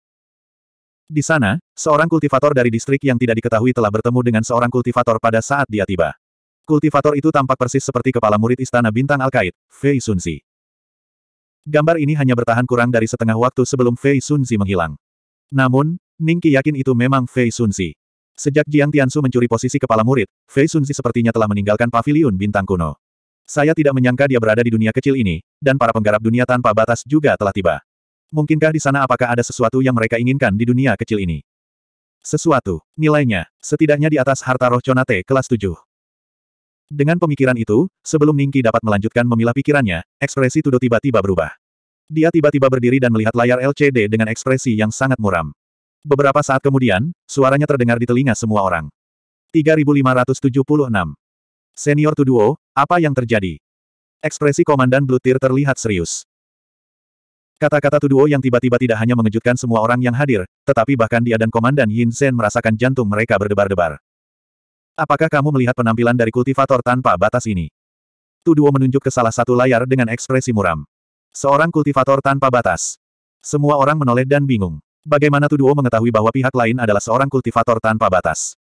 Di sana, seorang kultivator dari distrik yang tidak diketahui telah bertemu dengan seorang kultivator pada saat dia tiba. Kultivator itu tampak persis seperti kepala murid istana bintang al Alkait, Fei Sunzi. Gambar ini hanya bertahan kurang dari setengah waktu sebelum Fei Sunzi menghilang. Namun, Ningki yakin itu memang Fei Sunzi. Sejak Jiang Tiansu mencuri posisi kepala murid, Fei Sunzi sepertinya telah meninggalkan paviliun bintang kuno. Saya tidak menyangka dia berada di dunia kecil ini, dan para penggarap dunia tanpa batas juga telah tiba. Mungkinkah di sana apakah ada sesuatu yang mereka inginkan di dunia kecil ini? Sesuatu, nilainya, setidaknya di atas harta roh Conate kelas 7. Dengan pemikiran itu, sebelum Ningki dapat melanjutkan memilah pikirannya, ekspresi Tudo tiba-tiba berubah. Dia tiba-tiba berdiri dan melihat layar LCD dengan ekspresi yang sangat muram. Beberapa saat kemudian, suaranya terdengar di telinga semua orang. 3576. Senior Tuduo, apa yang terjadi? Ekspresi Komandan Blutir terlihat serius. Kata-kata Tuduo yang tiba-tiba tidak hanya mengejutkan semua orang yang hadir, tetapi bahkan dia dan Komandan Yin Sen merasakan jantung mereka berdebar-debar. Apakah kamu melihat penampilan dari kultivator tanpa batas ini? Tuduo menunjuk ke salah satu layar dengan ekspresi muram. Seorang kultivator tanpa batas. Semua orang menoleh dan bingung. Bagaimana Tuduo mengetahui bahwa pihak lain adalah seorang kultivator tanpa batas?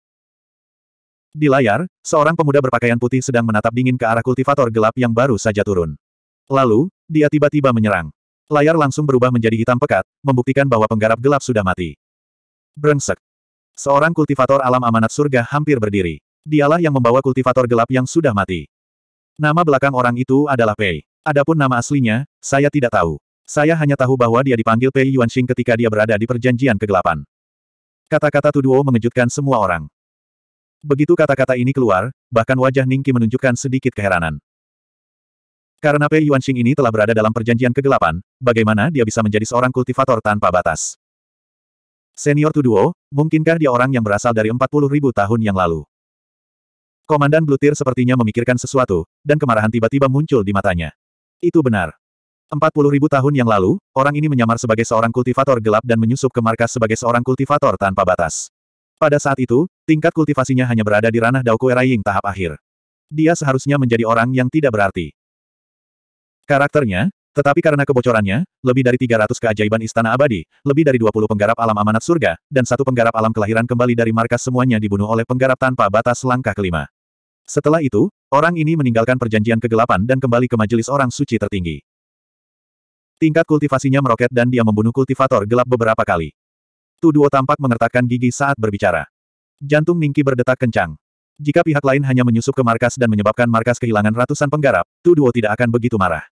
Di layar, seorang pemuda berpakaian putih sedang menatap dingin ke arah kultivator gelap yang baru saja turun. Lalu, dia tiba-tiba menyerang. Layar langsung berubah menjadi hitam pekat, membuktikan bahwa penggarap gelap sudah mati. Brengsek. Seorang kultivator alam amanat surga hampir berdiri. Dialah yang membawa kultivator gelap yang sudah mati. Nama belakang orang itu adalah Pei. Adapun nama aslinya, saya tidak tahu. Saya hanya tahu bahwa dia dipanggil Pei Yuanxing ketika dia berada di perjanjian kegelapan. Kata-kata Tuduo mengejutkan semua orang. Begitu kata-kata ini keluar, bahkan wajah Ningki menunjukkan sedikit keheranan. Karena Pei Yuanxing ini telah berada dalam perjanjian kegelapan, bagaimana dia bisa menjadi seorang kultivator tanpa batas? Senior Tuduo, mungkinkah dia orang yang berasal dari puluh ribu tahun yang lalu? Komandan Blutir sepertinya memikirkan sesuatu, dan kemarahan tiba-tiba muncul di matanya. Itu benar. puluh ribu tahun yang lalu, orang ini menyamar sebagai seorang kultivator gelap dan menyusup ke markas sebagai seorang kultivator tanpa batas. Pada saat itu, tingkat kultivasinya hanya berada di ranah Daokue Raiying tahap akhir. Dia seharusnya menjadi orang yang tidak berarti. Karakternya, tetapi karena kebocorannya, lebih dari 300 keajaiban istana abadi, lebih dari 20 penggarap alam amanat surga, dan satu penggarap alam kelahiran kembali dari markas semuanya dibunuh oleh penggarap tanpa batas langkah kelima. Setelah itu, orang ini meninggalkan perjanjian kegelapan dan kembali ke majelis orang suci tertinggi. Tingkat kultivasinya meroket dan dia membunuh kultivator gelap beberapa kali. Tuduo tampak mengertakkan gigi saat berbicara. Jantung Ningki berdetak kencang. Jika pihak lain hanya menyusup ke markas dan menyebabkan markas kehilangan ratusan penggarap, Tuduo tidak akan begitu marah.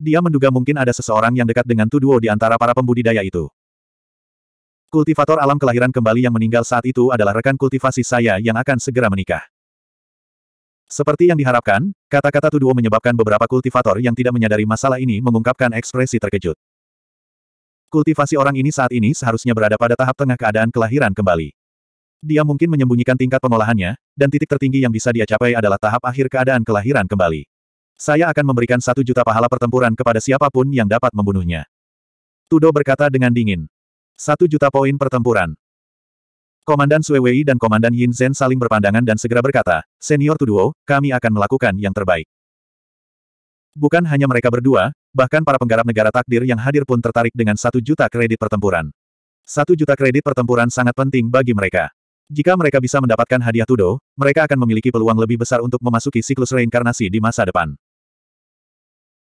Dia menduga mungkin ada seseorang yang dekat dengan Tuduo di antara para pembudidaya itu. Kultivator alam kelahiran kembali yang meninggal saat itu adalah rekan kultivasi saya yang akan segera menikah. Seperti yang diharapkan, kata-kata Tuduo menyebabkan beberapa kultivator yang tidak menyadari masalah ini mengungkapkan ekspresi terkejut. Kultivasi orang ini saat ini seharusnya berada pada tahap tengah keadaan kelahiran kembali. Dia mungkin menyembunyikan tingkat pengolahannya, dan titik tertinggi yang bisa dia capai adalah tahap akhir keadaan kelahiran kembali. Saya akan memberikan satu juta pahala pertempuran kepada siapapun yang dapat membunuhnya. Tudo berkata dengan dingin. Satu juta poin pertempuran. Komandan Suewei dan Komandan Yin Zhen saling berpandangan dan segera berkata, Senior Tuduo, kami akan melakukan yang terbaik. Bukan hanya mereka berdua, bahkan para penggarap negara takdir yang hadir pun tertarik dengan satu juta kredit pertempuran. Satu juta kredit pertempuran sangat penting bagi mereka. Jika mereka bisa mendapatkan hadiah Tudo, mereka akan memiliki peluang lebih besar untuk memasuki siklus reinkarnasi di masa depan.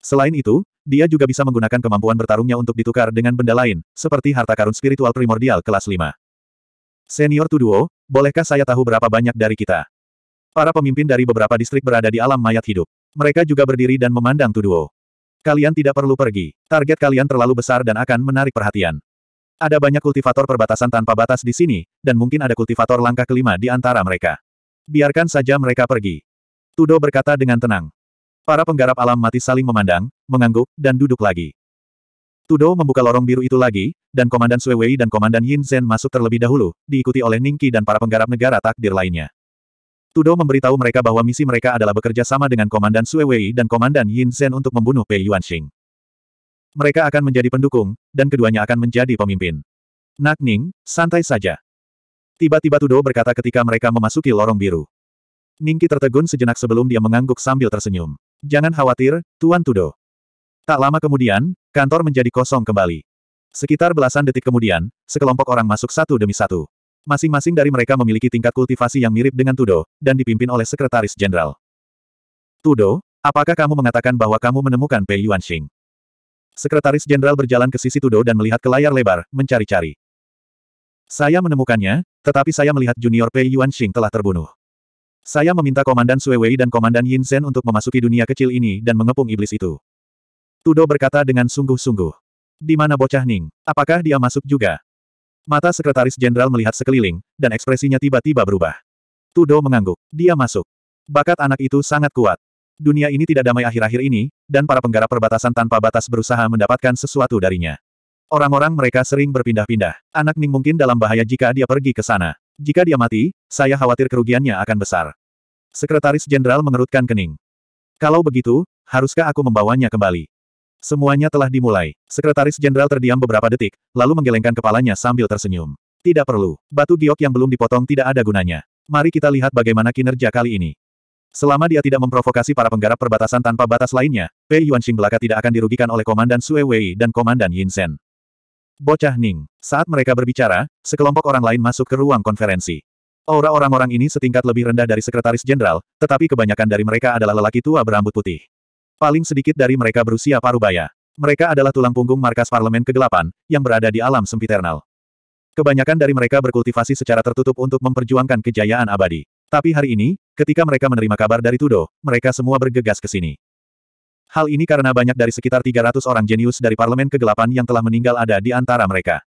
Selain itu, dia juga bisa menggunakan kemampuan bertarungnya untuk ditukar dengan benda lain, seperti harta karun spiritual primordial kelas 5. Senior Tuduo, bolehkah saya tahu berapa banyak dari kita? Para pemimpin dari beberapa distrik berada di alam mayat hidup. Mereka juga berdiri dan memandang Tuduo. Kalian tidak perlu pergi. Target kalian terlalu besar dan akan menarik perhatian. Ada banyak kultivator perbatasan tanpa batas di sini, dan mungkin ada kultivator langkah kelima di antara mereka. Biarkan saja mereka pergi. Tudo berkata dengan tenang. Para penggarap alam mati saling memandang, mengangguk, dan duduk lagi. Tudo membuka lorong biru itu lagi, dan Komandan Suewei dan Komandan Yin Zhen masuk terlebih dahulu, diikuti oleh Ningki dan para penggarap negara takdir lainnya. Tudo memberitahu mereka bahwa misi mereka adalah bekerja sama dengan Komandan Suewei dan Komandan Yin Zhen untuk membunuh Pei Yuanxing. Mereka akan menjadi pendukung, dan keduanya akan menjadi pemimpin. Nak Ning, santai saja. Tiba-tiba Tudo berkata ketika mereka memasuki lorong biru. Ningki tertegun sejenak sebelum dia mengangguk sambil tersenyum. Jangan khawatir, Tuan Tudo. Tak lama kemudian, kantor menjadi kosong kembali. Sekitar belasan detik kemudian, sekelompok orang masuk satu demi satu. Masing-masing dari mereka memiliki tingkat kultivasi yang mirip dengan Tudo, dan dipimpin oleh Sekretaris Jenderal. Tudo, apakah kamu mengatakan bahwa kamu menemukan Pei Yuanxing? Sekretaris Jenderal berjalan ke sisi Tudo dan melihat ke layar lebar, mencari-cari. Saya menemukannya, tetapi saya melihat junior Pei Yuanxing telah terbunuh. Saya meminta Komandan Suewei dan Komandan Yin Sen untuk memasuki dunia kecil ini dan mengepung iblis itu. Tudo berkata dengan sungguh-sungguh. Di mana bocah Ning? Apakah dia masuk juga? Mata Sekretaris Jenderal melihat sekeliling, dan ekspresinya tiba-tiba berubah. Tudo mengangguk. Dia masuk. Bakat anak itu sangat kuat. Dunia ini tidak damai akhir-akhir ini, dan para penggarap perbatasan tanpa batas berusaha mendapatkan sesuatu darinya. Orang-orang mereka sering berpindah-pindah. Anak Ning mungkin dalam bahaya jika dia pergi ke sana. Jika dia mati, saya khawatir kerugiannya akan besar. Sekretaris Jenderal mengerutkan kening. Kalau begitu, haruskah aku membawanya kembali? Semuanya telah dimulai. Sekretaris Jenderal terdiam beberapa detik, lalu menggelengkan kepalanya sambil tersenyum. Tidak perlu. Batu giok yang belum dipotong tidak ada gunanya. Mari kita lihat bagaimana kinerja kali ini. Selama dia tidak memprovokasi para penggarap perbatasan tanpa batas lainnya, Pei Yuanxing belaka tidak akan dirugikan oleh Komandan Sue Wei dan Komandan Yin Sen. Bocah Ning. Saat mereka berbicara, sekelompok orang lain masuk ke ruang konferensi. Aura orang-orang ini setingkat lebih rendah dari sekretaris jenderal, tetapi kebanyakan dari mereka adalah lelaki tua berambut putih. Paling sedikit dari mereka berusia parubaya. Mereka adalah tulang punggung markas parlemen kegelapan, yang berada di alam sempiternal. Kebanyakan dari mereka berkultivasi secara tertutup untuk memperjuangkan kejayaan abadi. Tapi hari ini, ketika mereka menerima kabar dari Tudo, mereka semua bergegas ke sini. Hal ini karena banyak dari sekitar 300 orang jenius dari Parlemen Kegelapan yang telah meninggal ada di antara mereka.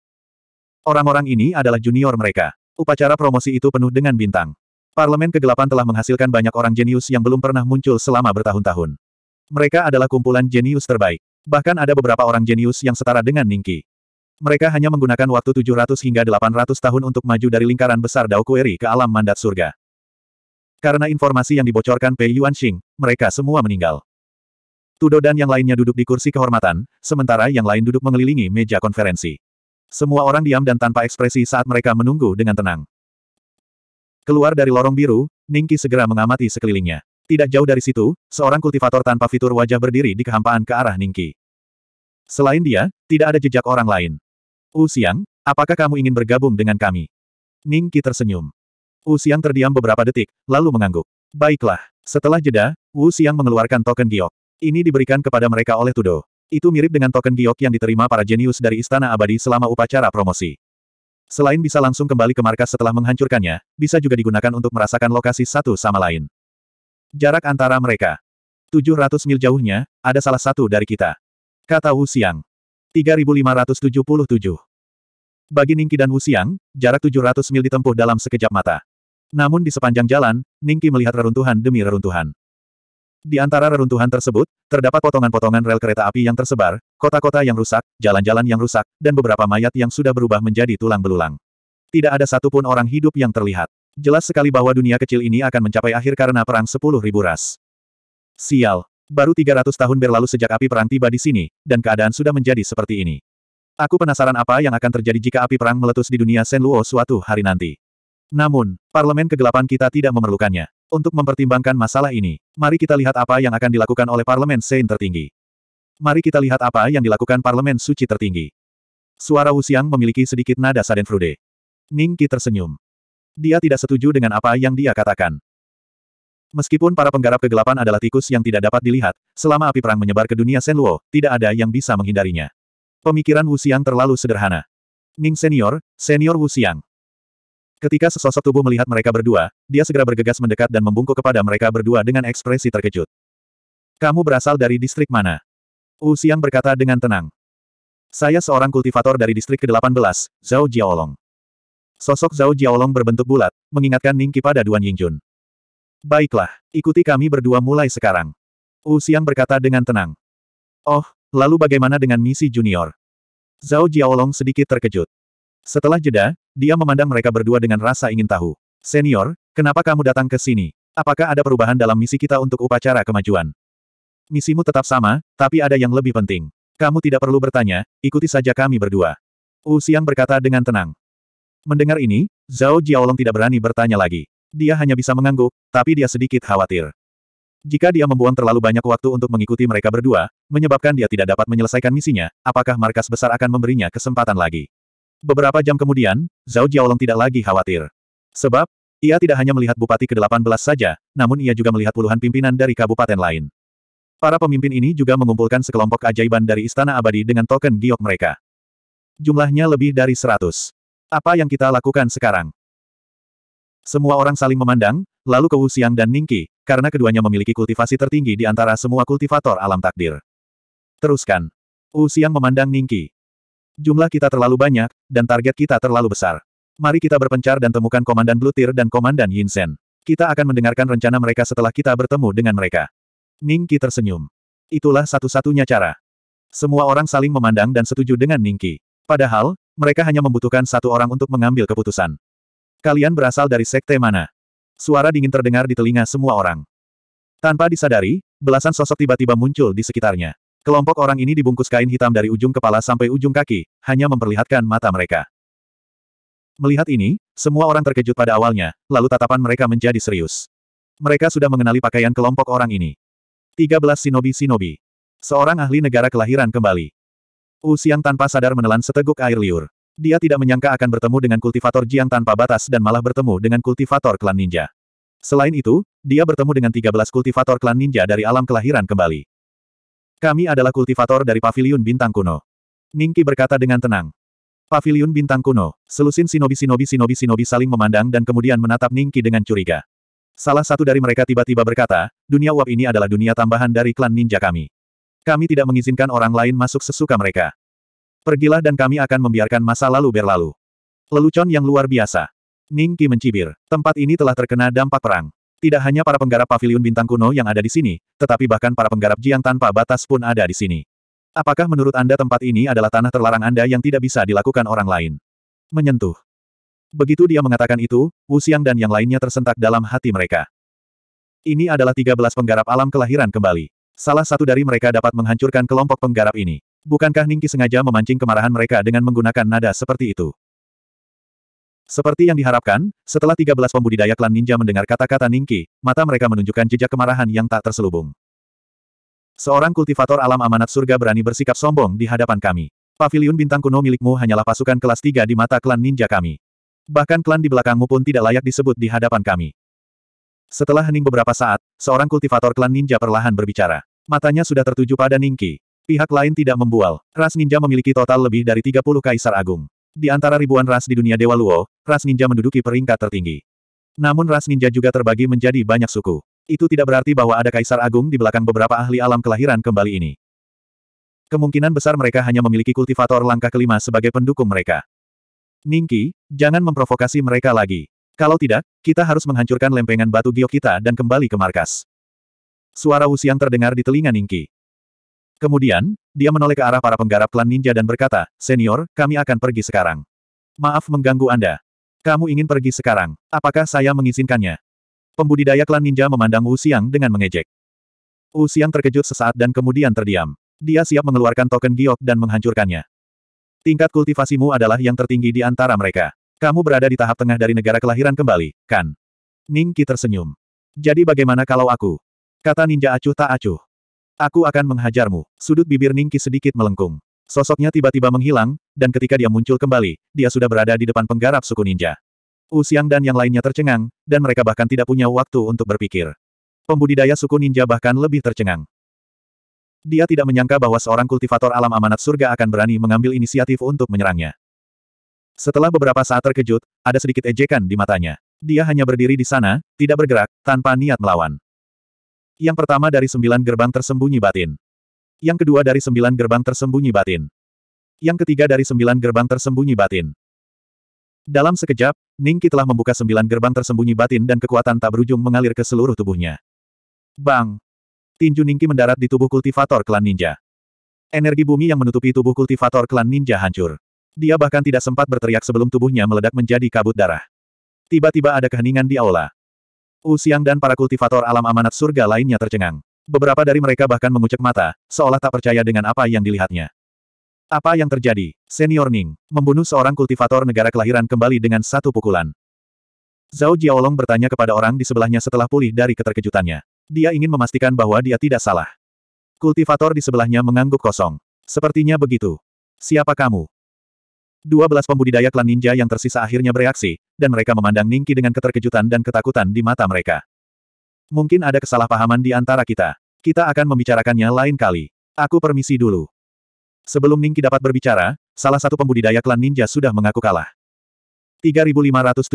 Orang-orang ini adalah junior mereka. Upacara promosi itu penuh dengan bintang. Parlemen Kegelapan telah menghasilkan banyak orang jenius yang belum pernah muncul selama bertahun-tahun. Mereka adalah kumpulan jenius terbaik. Bahkan ada beberapa orang jenius yang setara dengan Ningki. Mereka hanya menggunakan waktu 700 hingga 800 tahun untuk maju dari lingkaran besar Dao Kueri ke alam mandat surga. Karena informasi yang dibocorkan Pei Yuanxing, mereka semua meninggal. Tudo dan yang lainnya duduk di kursi kehormatan, sementara yang lain duduk mengelilingi meja konferensi. Semua orang diam dan tanpa ekspresi saat mereka menunggu dengan tenang. Keluar dari lorong biru, Ningki segera mengamati sekelilingnya. Tidak jauh dari situ, seorang kultivator tanpa fitur wajah berdiri di kehampaan ke arah Ningki. Selain dia, tidak ada jejak orang lain. U Siang, apakah kamu ingin bergabung dengan kami? Ningki tersenyum. Wu Xiang terdiam beberapa detik, lalu mengangguk. Baiklah. Setelah jeda, Wu Xiang mengeluarkan token giok. Ini diberikan kepada mereka oleh Tudo. Itu mirip dengan token giok yang diterima para jenius dari Istana Abadi selama upacara promosi. Selain bisa langsung kembali ke markas setelah menghancurkannya, bisa juga digunakan untuk merasakan lokasi satu sama lain. Jarak antara mereka. 700 mil jauhnya, ada salah satu dari kita. Kata Wu Xiang. 3577. Bagi Ningki dan Wu Xiang, jarak 700 mil ditempuh dalam sekejap mata. Namun di sepanjang jalan, Ningki melihat reruntuhan demi reruntuhan. Di antara reruntuhan tersebut, terdapat potongan-potongan rel kereta api yang tersebar, kota-kota yang rusak, jalan-jalan yang rusak, dan beberapa mayat yang sudah berubah menjadi tulang belulang. Tidak ada satupun orang hidup yang terlihat. Jelas sekali bahwa dunia kecil ini akan mencapai akhir karena perang sepuluh ribu ras. Sial. Baru 300 tahun berlalu sejak api perang tiba di sini, dan keadaan sudah menjadi seperti ini. Aku penasaran apa yang akan terjadi jika api perang meletus di dunia Senluo suatu hari nanti. Namun, Parlemen Kegelapan kita tidak memerlukannya. Untuk mempertimbangkan masalah ini, mari kita lihat apa yang akan dilakukan oleh Parlemen Sein tertinggi. Mari kita lihat apa yang dilakukan Parlemen Suci tertinggi. Suara Wuxiang memiliki sedikit nada Sadenfrude. Ning Qi tersenyum. Dia tidak setuju dengan apa yang dia katakan. Meskipun para penggarap kegelapan adalah tikus yang tidak dapat dilihat, selama api perang menyebar ke dunia Luo, tidak ada yang bisa menghindarinya. Pemikiran Wu Wuxiang terlalu sederhana. Ning Senior, Senior Wu Wuxiang. Ketika sesosok tubuh melihat mereka berdua, dia segera bergegas mendekat dan membungkuk kepada mereka berdua dengan ekspresi terkejut. Kamu berasal dari distrik mana? Wu Xiang berkata dengan tenang. Saya seorang kultivator dari distrik ke-18, Zhao Jiaolong. Sosok Zhao Jiaolong berbentuk bulat, mengingatkan Ningki pada Duan Yingjun. Baiklah, ikuti kami berdua mulai sekarang. Wu Xiang berkata dengan tenang. Oh, lalu bagaimana dengan misi junior? Zhao Jiaolong sedikit terkejut. Setelah jeda, dia memandang mereka berdua dengan rasa ingin tahu. Senior, kenapa kamu datang ke sini? Apakah ada perubahan dalam misi kita untuk upacara kemajuan? Misimu tetap sama, tapi ada yang lebih penting. Kamu tidak perlu bertanya, ikuti saja kami berdua. Wu Xiang berkata dengan tenang. Mendengar ini, Zhao Jiaolong tidak berani bertanya lagi. Dia hanya bisa mengangguk, tapi dia sedikit khawatir. Jika dia membuang terlalu banyak waktu untuk mengikuti mereka berdua, menyebabkan dia tidak dapat menyelesaikan misinya, apakah markas besar akan memberinya kesempatan lagi? Beberapa jam kemudian, Zhao Jiaolong tidak lagi khawatir. Sebab, ia tidak hanya melihat Bupati ke-18 saja, namun ia juga melihat puluhan pimpinan dari kabupaten lain. Para pemimpin ini juga mengumpulkan sekelompok ajaiban dari Istana Abadi dengan token giok mereka. Jumlahnya lebih dari seratus. Apa yang kita lakukan sekarang? Semua orang saling memandang, lalu ke Wu Xiang dan Ningqi, karena keduanya memiliki kultivasi tertinggi di antara semua kultivator alam takdir. Teruskan. Wu Xiang memandang Ningqi. Jumlah kita terlalu banyak, dan target kita terlalu besar. Mari kita berpencar dan temukan Komandan Blutir dan Komandan Yinsen. Kita akan mendengarkan rencana mereka setelah kita bertemu dengan mereka. Ningki tersenyum. Itulah satu-satunya cara. Semua orang saling memandang dan setuju dengan Ningki. Padahal, mereka hanya membutuhkan satu orang untuk mengambil keputusan. Kalian berasal dari sekte mana? Suara dingin terdengar di telinga semua orang. Tanpa disadari, belasan sosok tiba-tiba muncul di sekitarnya. Kelompok orang ini dibungkus kain hitam dari ujung kepala sampai ujung kaki, hanya memperlihatkan mata mereka. Melihat ini, semua orang terkejut pada awalnya, lalu tatapan mereka menjadi serius. Mereka sudah mengenali pakaian kelompok orang ini. 13 Shinobi-Shinobi. Seorang ahli negara kelahiran kembali. Usiang tanpa sadar menelan seteguk air liur. Dia tidak menyangka akan bertemu dengan kultivator Jiang tanpa batas dan malah bertemu dengan kultivator klan ninja. Selain itu, dia bertemu dengan 13 kultivator klan ninja dari alam kelahiran kembali. Kami adalah kultivator dari Paviliun Bintang Kuno. Ningki berkata dengan tenang. Paviliun Bintang Kuno, selusin shinobi-shinobi-shinobi-shinobi saling memandang dan kemudian menatap Ningki dengan curiga. Salah satu dari mereka tiba-tiba berkata, dunia uap ini adalah dunia tambahan dari klan ninja kami. Kami tidak mengizinkan orang lain masuk sesuka mereka. Pergilah dan kami akan membiarkan masa lalu berlalu. Lelucon yang luar biasa. Ningki mencibir. Tempat ini telah terkena dampak perang. Tidak hanya para penggarap pavilion bintang kuno yang ada di sini, tetapi bahkan para penggarap Jiang tanpa batas pun ada di sini. Apakah menurut Anda tempat ini adalah tanah terlarang Anda yang tidak bisa dilakukan orang lain? Menyentuh. Begitu dia mengatakan itu, Wu Xiang dan yang lainnya tersentak dalam hati mereka. Ini adalah 13 penggarap alam kelahiran kembali. Salah satu dari mereka dapat menghancurkan kelompok penggarap ini. Bukankah Ningki sengaja memancing kemarahan mereka dengan menggunakan nada seperti itu? Seperti yang diharapkan, setelah 13 pembudidaya klan ninja mendengar kata-kata Ningki, mata mereka menunjukkan jejak kemarahan yang tak terselubung. Seorang kultivator alam amanat surga berani bersikap sombong di hadapan kami. Paviliun bintang kuno milikmu hanyalah pasukan kelas 3 di mata klan ninja kami. Bahkan klan di belakangmu pun tidak layak disebut di hadapan kami. Setelah hening beberapa saat, seorang kultivator klan ninja perlahan berbicara. Matanya sudah tertuju pada Ningki. Pihak lain tidak membual. Ras ninja memiliki total lebih dari 30 kaisar agung. Di antara ribuan ras di dunia Dewa Luo, ras ninja menduduki peringkat tertinggi. Namun ras ninja juga terbagi menjadi banyak suku. Itu tidak berarti bahwa ada kaisar agung di belakang beberapa ahli alam kelahiran kembali ini. Kemungkinan besar mereka hanya memiliki kultivator langkah kelima sebagai pendukung mereka. Ningki, jangan memprovokasi mereka lagi. Kalau tidak, kita harus menghancurkan lempengan batu giok kita dan kembali ke markas. Suara usian terdengar di telinga Ningki. Kemudian, dia menoleh ke arah para penggarap klan ninja dan berkata, Senior, kami akan pergi sekarang. Maaf mengganggu Anda. Kamu ingin pergi sekarang. Apakah saya mengizinkannya? Pembudidaya klan ninja memandang Wu Xiang dengan mengejek. Wu Xiang terkejut sesaat dan kemudian terdiam. Dia siap mengeluarkan token giok dan menghancurkannya. Tingkat kultivasimu adalah yang tertinggi di antara mereka. Kamu berada di tahap tengah dari negara kelahiran kembali, kan? Ning Qi tersenyum. Jadi bagaimana kalau aku? Kata ninja acuh tak acuh. Aku akan menghajarmu. Sudut bibir Ningki sedikit melengkung. Sosoknya tiba-tiba menghilang, dan ketika dia muncul kembali, dia sudah berada di depan penggarap suku ninja. Usiang dan yang lainnya tercengang, dan mereka bahkan tidak punya waktu untuk berpikir. Pembudidaya suku ninja bahkan lebih tercengang. Dia tidak menyangka bahwa seorang kultivator alam amanat surga akan berani mengambil inisiatif untuk menyerangnya. Setelah beberapa saat terkejut, ada sedikit ejekan di matanya. Dia hanya berdiri di sana, tidak bergerak, tanpa niat melawan. Yang pertama dari sembilan gerbang tersembunyi batin. Yang kedua dari sembilan gerbang tersembunyi batin. Yang ketiga dari sembilan gerbang tersembunyi batin. Dalam sekejap, Ningki telah membuka sembilan gerbang tersembunyi batin dan kekuatan tak berujung mengalir ke seluruh tubuhnya. Bang! Tinju Ningki mendarat di tubuh kultivator klan ninja. Energi bumi yang menutupi tubuh kultivator klan ninja hancur. Dia bahkan tidak sempat berteriak sebelum tubuhnya meledak menjadi kabut darah. Tiba-tiba ada keheningan di aula. Usiang dan para kultivator alam amanat surga lainnya tercengang. Beberapa dari mereka bahkan mengucek mata, seolah tak percaya dengan apa yang dilihatnya. Apa yang terjadi? Senior Ning, membunuh seorang kultivator negara kelahiran kembali dengan satu pukulan. Zhao Jiaolong bertanya kepada orang di sebelahnya setelah pulih dari keterkejutannya. Dia ingin memastikan bahwa dia tidak salah. Kultivator di sebelahnya mengangguk kosong. Sepertinya begitu. Siapa kamu? Dua belas pembudidaya klan ninja yang tersisa akhirnya bereaksi, dan mereka memandang Ningki dengan keterkejutan dan ketakutan di mata mereka. Mungkin ada kesalahpahaman di antara kita. Kita akan membicarakannya lain kali. Aku permisi dulu. Sebelum Ningki dapat berbicara, salah satu pembudidaya klan ninja sudah mengaku kalah. 3578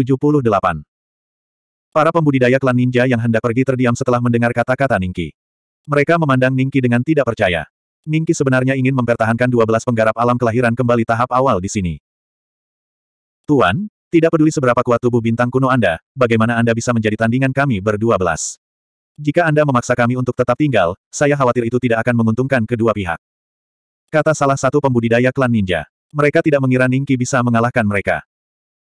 Para pembudidaya klan ninja yang hendak pergi terdiam setelah mendengar kata-kata Ningki. Mereka memandang Ningki dengan tidak percaya. Ningki sebenarnya ingin mempertahankan 12 penggarap alam kelahiran kembali tahap awal di sini. Tuan, tidak peduli seberapa kuat tubuh bintang kuno Anda, bagaimana Anda bisa menjadi tandingan kami berdua belas. Jika Anda memaksa kami untuk tetap tinggal, saya khawatir itu tidak akan menguntungkan kedua pihak. Kata salah satu pembudidaya klan ninja. Mereka tidak mengira Ningki bisa mengalahkan mereka.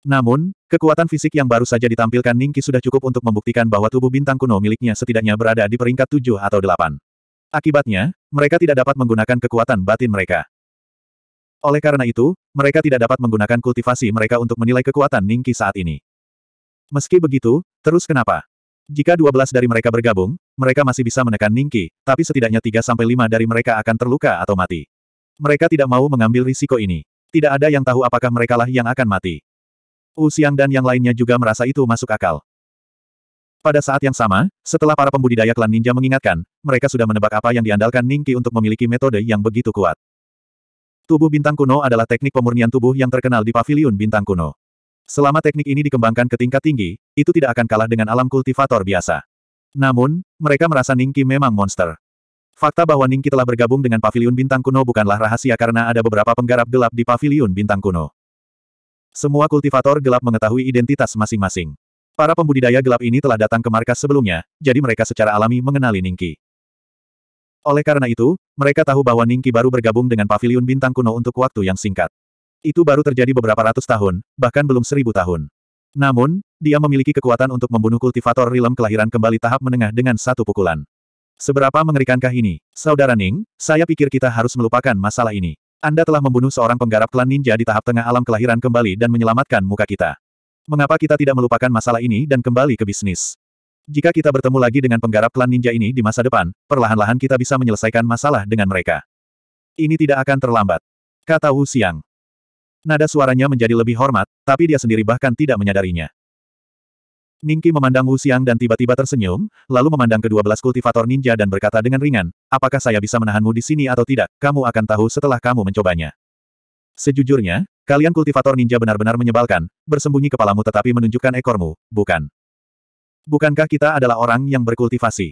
Namun, kekuatan fisik yang baru saja ditampilkan Ningki sudah cukup untuk membuktikan bahwa tubuh bintang kuno miliknya setidaknya berada di peringkat 7 atau 8. Akibatnya, mereka tidak dapat menggunakan kekuatan batin mereka. Oleh karena itu, mereka tidak dapat menggunakan kultivasi mereka untuk menilai kekuatan Ningki saat ini. Meski begitu, terus kenapa? Jika 12 dari mereka bergabung, mereka masih bisa menekan Ningki, tapi setidaknya 3-5 dari mereka akan terluka atau mati. Mereka tidak mau mengambil risiko ini. Tidak ada yang tahu apakah merekalah yang akan mati. U Xiang dan yang lainnya juga merasa itu masuk akal. Pada saat yang sama, setelah para pembudidaya klan ninja mengingatkan, mereka sudah menebak apa yang diandalkan Ningki untuk memiliki metode yang begitu kuat. Tubuh bintang kuno adalah teknik pemurnian tubuh yang terkenal di paviliun bintang kuno. Selama teknik ini dikembangkan ke tingkat tinggi, itu tidak akan kalah dengan alam kultivator biasa. Namun, mereka merasa Ningki memang monster. Fakta bahwa Ningki telah bergabung dengan paviliun bintang kuno bukanlah rahasia karena ada beberapa penggarap gelap di paviliun bintang kuno. Semua kultivator gelap mengetahui identitas masing-masing. Para pembudidaya gelap ini telah datang ke markas sebelumnya, jadi mereka secara alami mengenali Ningki. Oleh karena itu, mereka tahu bahwa Ningki baru bergabung dengan Paviliun bintang kuno untuk waktu yang singkat. Itu baru terjadi beberapa ratus tahun, bahkan belum seribu tahun. Namun, dia memiliki kekuatan untuk membunuh kultivator rilem kelahiran kembali tahap menengah dengan satu pukulan. Seberapa mengerikankah ini? Saudara Ning, saya pikir kita harus melupakan masalah ini. Anda telah membunuh seorang penggarap klan ninja di tahap tengah alam kelahiran kembali dan menyelamatkan muka kita. Mengapa kita tidak melupakan masalah ini dan kembali ke bisnis? Jika kita bertemu lagi dengan penggarap klan ninja ini di masa depan, perlahan-lahan kita bisa menyelesaikan masalah dengan mereka. Ini tidak akan terlambat. Kata Wu Xiang. Nada suaranya menjadi lebih hormat, tapi dia sendiri bahkan tidak menyadarinya. Ningki memandang Wu Xiang dan tiba-tiba tersenyum, lalu memandang kedua belas kultivator ninja dan berkata dengan ringan, apakah saya bisa menahanmu di sini atau tidak, kamu akan tahu setelah kamu mencobanya. Sejujurnya, kalian kultivator ninja benar-benar menyebalkan, bersembunyi kepalamu tetapi menunjukkan ekormu, bukan? Bukankah kita adalah orang yang berkultivasi?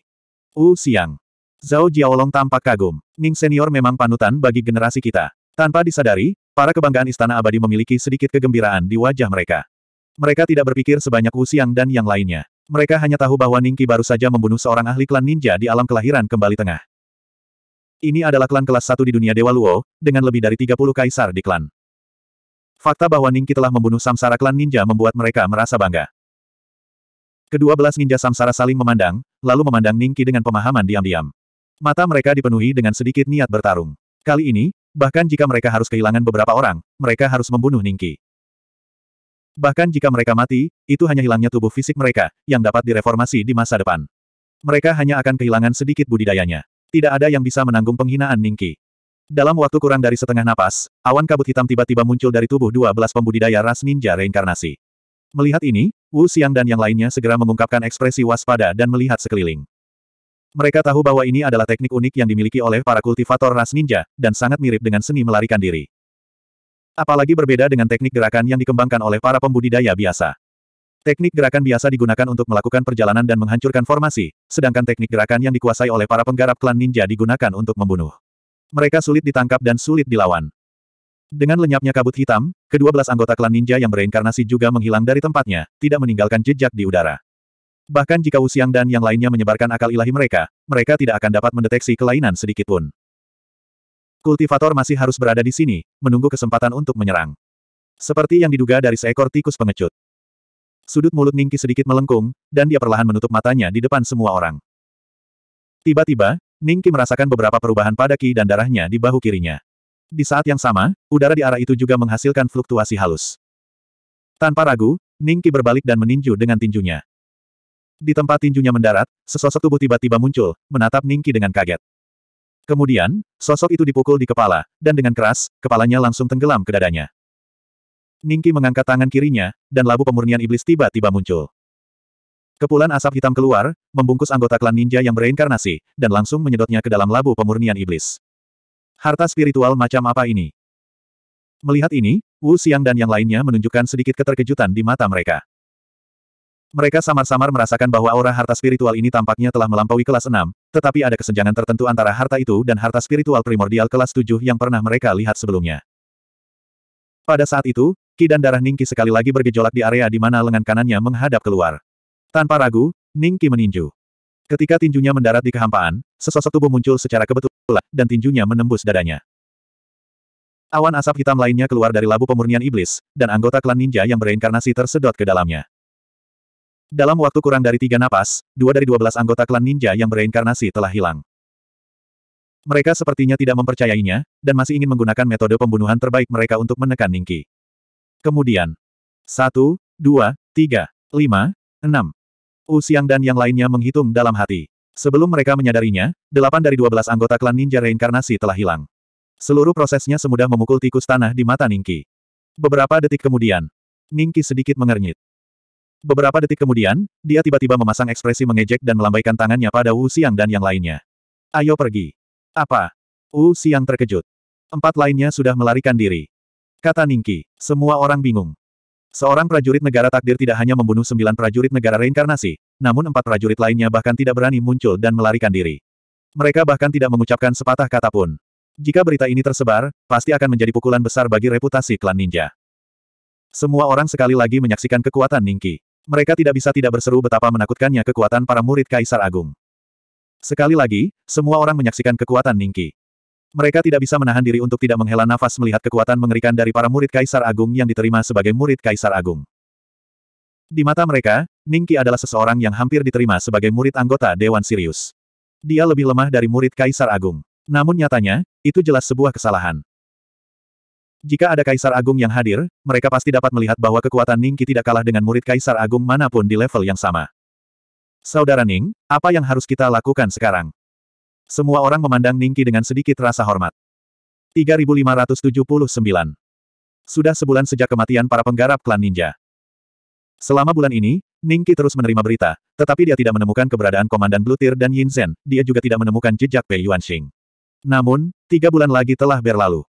U Siang. Zhao Jiaolong tampak kagum. Ning senior memang panutan bagi generasi kita. Tanpa disadari, para kebanggaan istana abadi memiliki sedikit kegembiraan di wajah mereka. Mereka tidak berpikir sebanyak Wu Siang dan yang lainnya. Mereka hanya tahu bahwa Ningki baru saja membunuh seorang ahli klan ninja di alam kelahiran kembali tengah. Ini adalah klan kelas satu di dunia Dewa Luo, dengan lebih dari 30 kaisar di klan. Fakta bahwa Ningki telah membunuh samsara klan ninja membuat mereka merasa bangga. Kedua belas ninja samsara saling memandang, lalu memandang Ningki dengan pemahaman diam-diam. Mata mereka dipenuhi dengan sedikit niat bertarung. Kali ini, bahkan jika mereka harus kehilangan beberapa orang, mereka harus membunuh Ningki. Bahkan jika mereka mati, itu hanya hilangnya tubuh fisik mereka, yang dapat direformasi di masa depan. Mereka hanya akan kehilangan sedikit budidayanya. Tidak ada yang bisa menanggung penghinaan Ningki. Dalam waktu kurang dari setengah napas, awan kabut hitam tiba-tiba muncul dari tubuh 12 pembudidaya ras ninja reinkarnasi. Melihat ini, Wu Xiang dan yang lainnya segera mengungkapkan ekspresi waspada dan melihat sekeliling. Mereka tahu bahwa ini adalah teknik unik yang dimiliki oleh para kultivator ras ninja, dan sangat mirip dengan seni melarikan diri. Apalagi berbeda dengan teknik gerakan yang dikembangkan oleh para pembudidaya biasa. Teknik gerakan biasa digunakan untuk melakukan perjalanan dan menghancurkan formasi, sedangkan teknik gerakan yang dikuasai oleh para penggarap klan ninja digunakan untuk membunuh. Mereka sulit ditangkap dan sulit dilawan. Dengan lenyapnya kabut hitam, kedua belas anggota klan ninja yang bereinkarnasi juga menghilang dari tempatnya, tidak meninggalkan jejak di udara. Bahkan jika Usiang dan yang lainnya menyebarkan akal ilahi mereka, mereka tidak akan dapat mendeteksi kelainan sedikitpun. Kultivator masih harus berada di sini, menunggu kesempatan untuk menyerang. Seperti yang diduga dari seekor tikus pengecut. Sudut mulut Ningki sedikit melengkung, dan dia perlahan menutup matanya di depan semua orang. Tiba-tiba, Ningki merasakan beberapa perubahan pada ki dan darahnya di bahu kirinya. Di saat yang sama, udara di arah itu juga menghasilkan fluktuasi halus. Tanpa ragu, Ningki berbalik dan meninju dengan tinjunya. Di tempat tinjunya mendarat, sesosok tubuh tiba-tiba muncul, menatap Ningki dengan kaget. Kemudian, sosok itu dipukul di kepala, dan dengan keras, kepalanya langsung tenggelam ke dadanya. Ningki mengangkat tangan kirinya, dan labu pemurnian iblis tiba-tiba muncul. Kepulan asap hitam keluar, membungkus anggota klan ninja yang bereinkarnasi, dan langsung menyedotnya ke dalam labu pemurnian iblis. Harta spiritual macam apa ini? Melihat ini, Wu Xiang dan yang lainnya menunjukkan sedikit keterkejutan di mata mereka. Mereka samar-samar merasakan bahwa aura harta spiritual ini tampaknya telah melampaui kelas 6, tetapi ada kesenjangan tertentu antara harta itu dan harta spiritual primordial kelas 7 yang pernah mereka lihat sebelumnya. Pada saat itu, Ki dan darah Ningki sekali lagi bergejolak di area di mana lengan kanannya menghadap keluar. Tanpa ragu, Ningki meninju. Ketika tinjunya mendarat di kehampaan, sesosok tubuh muncul secara kebetulan, dan tinjunya menembus dadanya. Awan asap hitam lainnya keluar dari labu pemurnian iblis, dan anggota klan ninja yang bereinkarnasi tersedot ke dalamnya. Dalam waktu kurang dari tiga napas, dua dari dua belas anggota klan ninja yang bereinkarnasi telah hilang. Mereka sepertinya tidak mempercayainya, dan masih ingin menggunakan metode pembunuhan terbaik mereka untuk menekan Ningki. Kemudian. Satu, dua, tiga, lima, enam. U Xiang dan yang lainnya menghitung dalam hati. Sebelum mereka menyadarinya, delapan dari dua belas anggota klan ninja reinkarnasi telah hilang. Seluruh prosesnya semudah memukul tikus tanah di mata Ningki. Beberapa detik kemudian, Ningki sedikit mengernyit. Beberapa detik kemudian, dia tiba-tiba memasang ekspresi mengejek dan melambaikan tangannya pada Wu Xiang dan yang lainnya. Ayo pergi. Apa? Wu Xiang terkejut. Empat lainnya sudah melarikan diri. Kata Ningki. Semua orang bingung. Seorang prajurit negara takdir tidak hanya membunuh sembilan prajurit negara reinkarnasi, namun empat prajurit lainnya bahkan tidak berani muncul dan melarikan diri. Mereka bahkan tidak mengucapkan sepatah kata pun. Jika berita ini tersebar, pasti akan menjadi pukulan besar bagi reputasi klan ninja. Semua orang sekali lagi menyaksikan kekuatan Ningki. Mereka tidak bisa tidak berseru betapa menakutkannya kekuatan para murid Kaisar Agung. Sekali lagi, semua orang menyaksikan kekuatan Ningki. Mereka tidak bisa menahan diri untuk tidak menghela nafas melihat kekuatan mengerikan dari para murid Kaisar Agung yang diterima sebagai murid Kaisar Agung. Di mata mereka, Ningki adalah seseorang yang hampir diterima sebagai murid anggota Dewan Sirius. Dia lebih lemah dari murid Kaisar Agung. Namun nyatanya, itu jelas sebuah kesalahan. Jika ada Kaisar Agung yang hadir, mereka pasti dapat melihat bahwa kekuatan Ningki tidak kalah dengan murid Kaisar Agung manapun di level yang sama. Saudara Ning, apa yang harus kita lakukan sekarang? Semua orang memandang Ningki dengan sedikit rasa hormat. 3579. Sudah sebulan sejak kematian para penggarap klan ninja. Selama bulan ini, Ningki terus menerima berita, tetapi dia tidak menemukan keberadaan Komandan Blutir dan Yin Zhen, dia juga tidak menemukan jejak Pei Yuanxing. Namun, tiga bulan lagi telah berlalu.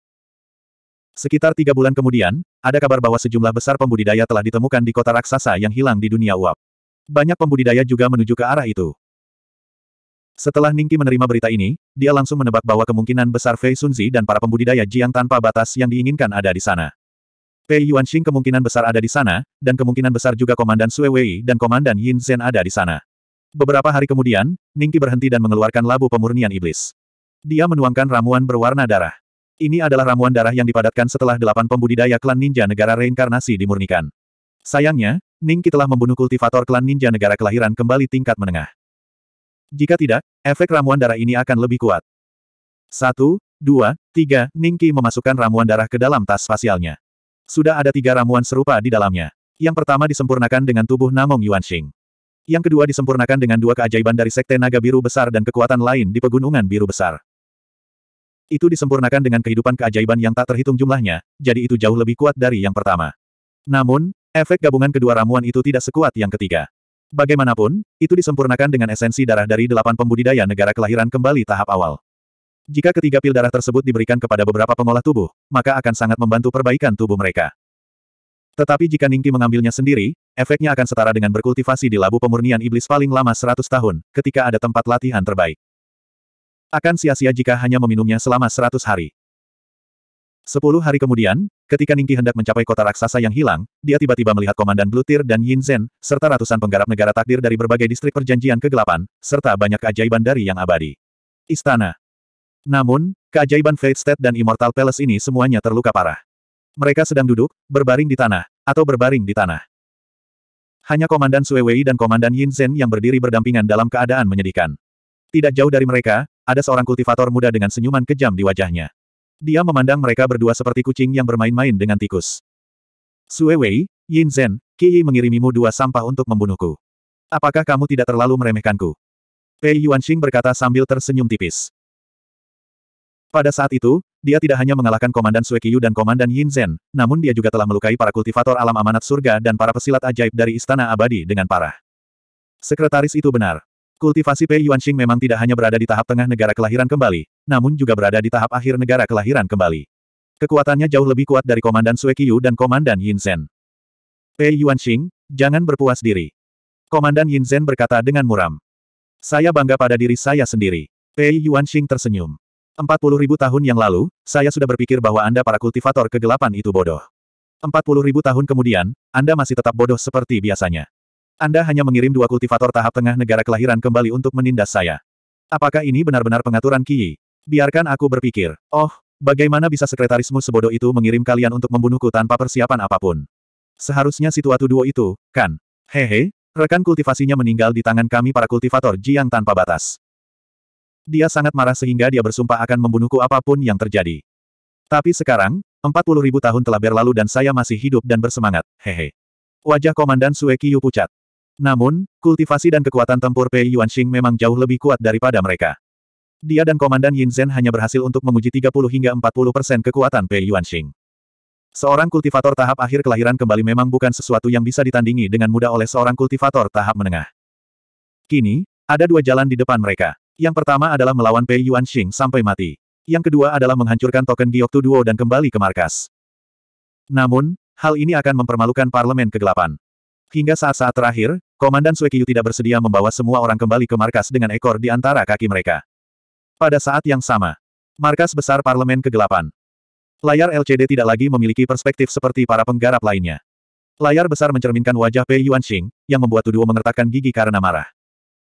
Sekitar tiga bulan kemudian, ada kabar bahwa sejumlah besar pembudidaya telah ditemukan di kota raksasa yang hilang di dunia uap. Banyak pembudidaya juga menuju ke arah itu. Setelah Ningki menerima berita ini, dia langsung menebak bahwa kemungkinan besar Fei Sunzi dan para pembudidaya Jiang tanpa batas yang diinginkan ada di sana. Fei Yuanxing kemungkinan besar ada di sana, dan kemungkinan besar juga Komandan Sue Wei dan Komandan Yin Zhen ada di sana. Beberapa hari kemudian, Ningki berhenti dan mengeluarkan labu pemurnian iblis. Dia menuangkan ramuan berwarna darah. Ini adalah ramuan darah yang dipadatkan setelah delapan pembudidaya klan ninja negara reinkarnasi dimurnikan. Sayangnya, Ningki telah membunuh kultivator klan ninja negara kelahiran kembali tingkat menengah. Jika tidak, efek ramuan darah ini akan lebih kuat. Satu, dua, tiga, Ningki memasukkan ramuan darah ke dalam tas spasialnya. Sudah ada tiga ramuan serupa di dalamnya. Yang pertama disempurnakan dengan tubuh Namong Yuanxing. Yang kedua disempurnakan dengan dua keajaiban dari Sekte Naga Biru Besar dan kekuatan lain di Pegunungan Biru Besar. Itu disempurnakan dengan kehidupan keajaiban yang tak terhitung jumlahnya, jadi itu jauh lebih kuat dari yang pertama. Namun, efek gabungan kedua ramuan itu tidak sekuat yang ketiga. Bagaimanapun, itu disempurnakan dengan esensi darah dari delapan pembudidaya negara kelahiran kembali tahap awal. Jika ketiga pil darah tersebut diberikan kepada beberapa pengolah tubuh, maka akan sangat membantu perbaikan tubuh mereka. Tetapi jika Ningki mengambilnya sendiri, efeknya akan setara dengan berkultivasi di labu pemurnian iblis paling lama 100 tahun, ketika ada tempat latihan terbaik. Akan sia-sia jika hanya meminumnya selama 100 hari. Sepuluh hari kemudian, Ketika Ningki hendak mencapai kota raksasa yang hilang, dia tiba-tiba melihat Komandan Blutir dan Yin Zhen, serta ratusan penggarap negara takdir dari berbagai distrik perjanjian kegelapan, serta banyak keajaiban dari yang abadi. Istana. Namun, keajaiban Fate State dan Immortal Palace ini semuanya terluka parah. Mereka sedang duduk, berbaring di tanah, atau berbaring di tanah. Hanya Komandan Wei dan Komandan Yin Zhen yang berdiri berdampingan dalam keadaan menyedihkan. Tidak jauh dari mereka, ada seorang kultivator muda dengan senyuman kejam di wajahnya. Dia memandang mereka berdua seperti kucing yang bermain-main dengan tikus. Sue Wei, Yin Zhen, Qi mengirimimu dua sampah untuk membunuhku. Apakah kamu tidak terlalu meremehkanku? Pei Yuanxing berkata sambil tersenyum tipis. Pada saat itu, dia tidak hanya mengalahkan Komandan Sue Qiyu dan Komandan Yin Zhen, namun dia juga telah melukai para kultivator alam amanat surga dan para pesilat ajaib dari Istana Abadi dengan parah. Sekretaris itu benar. Kultivasi Pei Yuanxing memang tidak hanya berada di tahap tengah negara kelahiran kembali, namun juga berada di tahap akhir negara kelahiran kembali. Kekuatannya jauh lebih kuat dari Komandan Suekiyu dan Komandan Yinzen. Pei Yuanxing, jangan berpuas diri. Komandan Yinzen berkata dengan muram. Saya bangga pada diri saya sendiri. Pei Yuanxing tersenyum. 40 ribu tahun yang lalu, saya sudah berpikir bahwa Anda para kultivator kegelapan itu bodoh. 40 ribu tahun kemudian, Anda masih tetap bodoh seperti biasanya. Anda hanya mengirim dua kultivator tahap tengah negara kelahiran kembali untuk menindas saya. Apakah ini benar-benar pengaturan Qi? Biarkan aku berpikir. Oh, bagaimana bisa sekretarismu sebodoh itu mengirim kalian untuk membunuhku tanpa persiapan apapun? Seharusnya situatu duo itu, kan? Hehe, rekan kultivasinya meninggal di tangan kami para kultivator Jiang tanpa batas. Dia sangat marah sehingga dia bersumpah akan membunuhku apapun yang terjadi. Tapi sekarang, 40 ribu tahun telah berlalu dan saya masih hidup dan bersemangat, hehe. Wajah Komandan Sue Kiyu pucat. Namun, kultivasi dan kekuatan tempur Pei Yuanxing memang jauh lebih kuat daripada mereka. Dia dan Komandan Yin Zhen hanya berhasil untuk menguji 30 hingga 40 persen kekuatan Pei Yuanxing. Seorang kultivator tahap akhir kelahiran kembali memang bukan sesuatu yang bisa ditandingi dengan mudah oleh seorang kultivator tahap menengah. Kini, ada dua jalan di depan mereka. Yang pertama adalah melawan Pei Yuanxing sampai mati. Yang kedua adalah menghancurkan token Tu Duo dan kembali ke markas. Namun, hal ini akan mempermalukan Parlemen Kegelapan. Hingga saat-saat terakhir, Komandan Suekiyu tidak bersedia membawa semua orang kembali ke markas dengan ekor di antara kaki mereka. Pada saat yang sama, markas besar Parlemen Kegelapan. Layar LCD tidak lagi memiliki perspektif seperti para penggarap lainnya. Layar besar mencerminkan wajah Pei Yuanxing, yang membuat Tuduo mengertakkan gigi karena marah.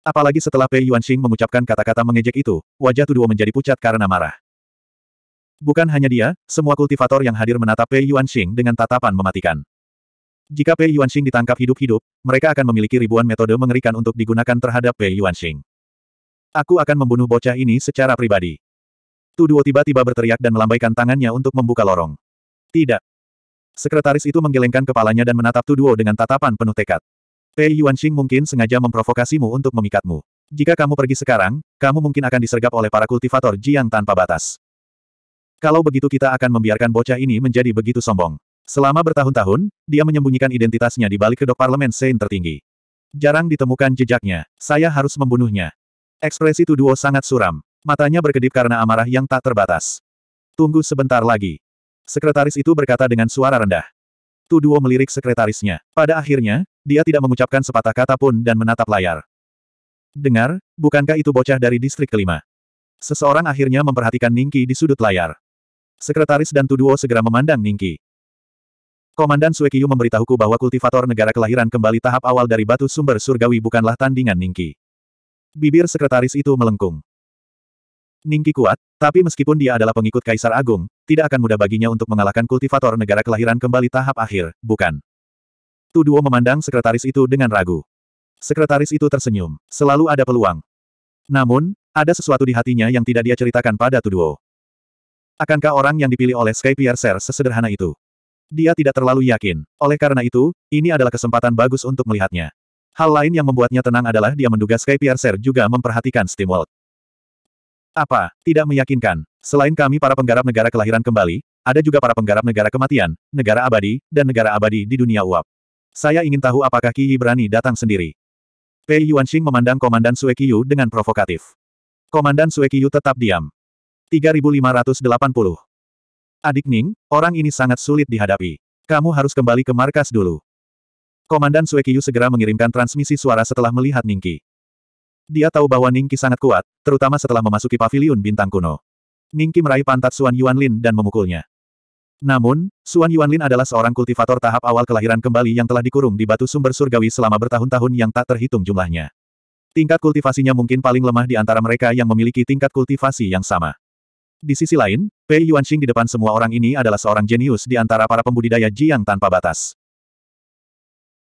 Apalagi setelah Pei Yuanxing mengucapkan kata-kata mengejek itu, wajah Tuduo menjadi pucat karena marah. Bukan hanya dia, semua kultivator yang hadir menatap Pei Yuanxing dengan tatapan mematikan. Jika Pei Yuanxing ditangkap hidup-hidup, mereka akan memiliki ribuan metode mengerikan untuk digunakan terhadap Pei Yuanxing. Aku akan membunuh bocah ini secara pribadi. Tuduo tiba-tiba berteriak dan melambaikan tangannya untuk membuka lorong. Tidak. Sekretaris itu menggelengkan kepalanya dan menatap Tuduo dengan tatapan penuh tekad. Pei Yuanxing mungkin sengaja memprovokasimu untuk memikatmu. Jika kamu pergi sekarang, kamu mungkin akan disergap oleh para kultivator Jiang tanpa batas. Kalau begitu kita akan membiarkan bocah ini menjadi begitu sombong. Selama bertahun-tahun, dia menyembunyikan identitasnya di balik kedok parlemen Sein tertinggi. Jarang ditemukan jejaknya. Saya harus membunuhnya. Ekspresi Tuduo oh sangat suram. Matanya berkedip karena amarah yang tak terbatas. Tunggu sebentar lagi. Sekretaris itu berkata dengan suara rendah. Tuduo oh melirik sekretarisnya. Pada akhirnya, dia tidak mengucapkan sepatah kata pun dan menatap layar. Dengar, bukankah itu bocah dari distrik kelima? Seseorang akhirnya memperhatikan Ningki di sudut layar. Sekretaris dan Tuduo oh segera memandang Ningki. Komandan Suekiyu memberitahuku bahwa kultivator negara kelahiran kembali tahap awal dari batu sumber surgawi bukanlah tandingan Ningki. Bibir sekretaris itu melengkung. Ningki kuat, tapi meskipun dia adalah pengikut Kaisar Agung, tidak akan mudah baginya untuk mengalahkan kultivator negara kelahiran kembali tahap akhir, bukan? Tuduo memandang sekretaris itu dengan ragu. Sekretaris itu tersenyum. Selalu ada peluang. Namun, ada sesuatu di hatinya yang tidak dia ceritakan pada Tuduo. Akankah orang yang dipilih oleh Sky Piercer sesederhana itu? Dia tidak terlalu yakin. Oleh karena itu, ini adalah kesempatan bagus untuk melihatnya. Hal lain yang membuatnya tenang adalah dia menduga Sky Piercer juga memperhatikan Steamworld. Apa? Tidak meyakinkan. Selain kami para penggarap negara kelahiran kembali, ada juga para penggarap negara kematian, negara abadi, dan negara abadi di dunia uap. Saya ingin tahu apakah Yi berani datang sendiri. Pei Yuanxing memandang Komandan Sue Qiyu dengan provokatif. Komandan Sue Qiyu tetap diam. 3580. Adik Ning, orang ini sangat sulit dihadapi. Kamu harus kembali ke markas dulu. Komandan Suekiyu segera mengirimkan transmisi suara setelah melihat Ningki. Dia tahu bahwa Ningki sangat kuat, terutama setelah memasuki paviliun bintang kuno. Ningki meraih pantat Suan Yuanlin dan memukulnya. Namun, Suan Yuanlin adalah seorang kultivator tahap awal kelahiran kembali yang telah dikurung di batu sumber surgawi selama bertahun-tahun yang tak terhitung jumlahnya. Tingkat kultivasinya mungkin paling lemah di antara mereka yang memiliki tingkat kultivasi yang sama. Di sisi lain, Pei Yuanxing di depan semua orang ini adalah seorang jenius di antara para pembudidaya Jiang tanpa batas.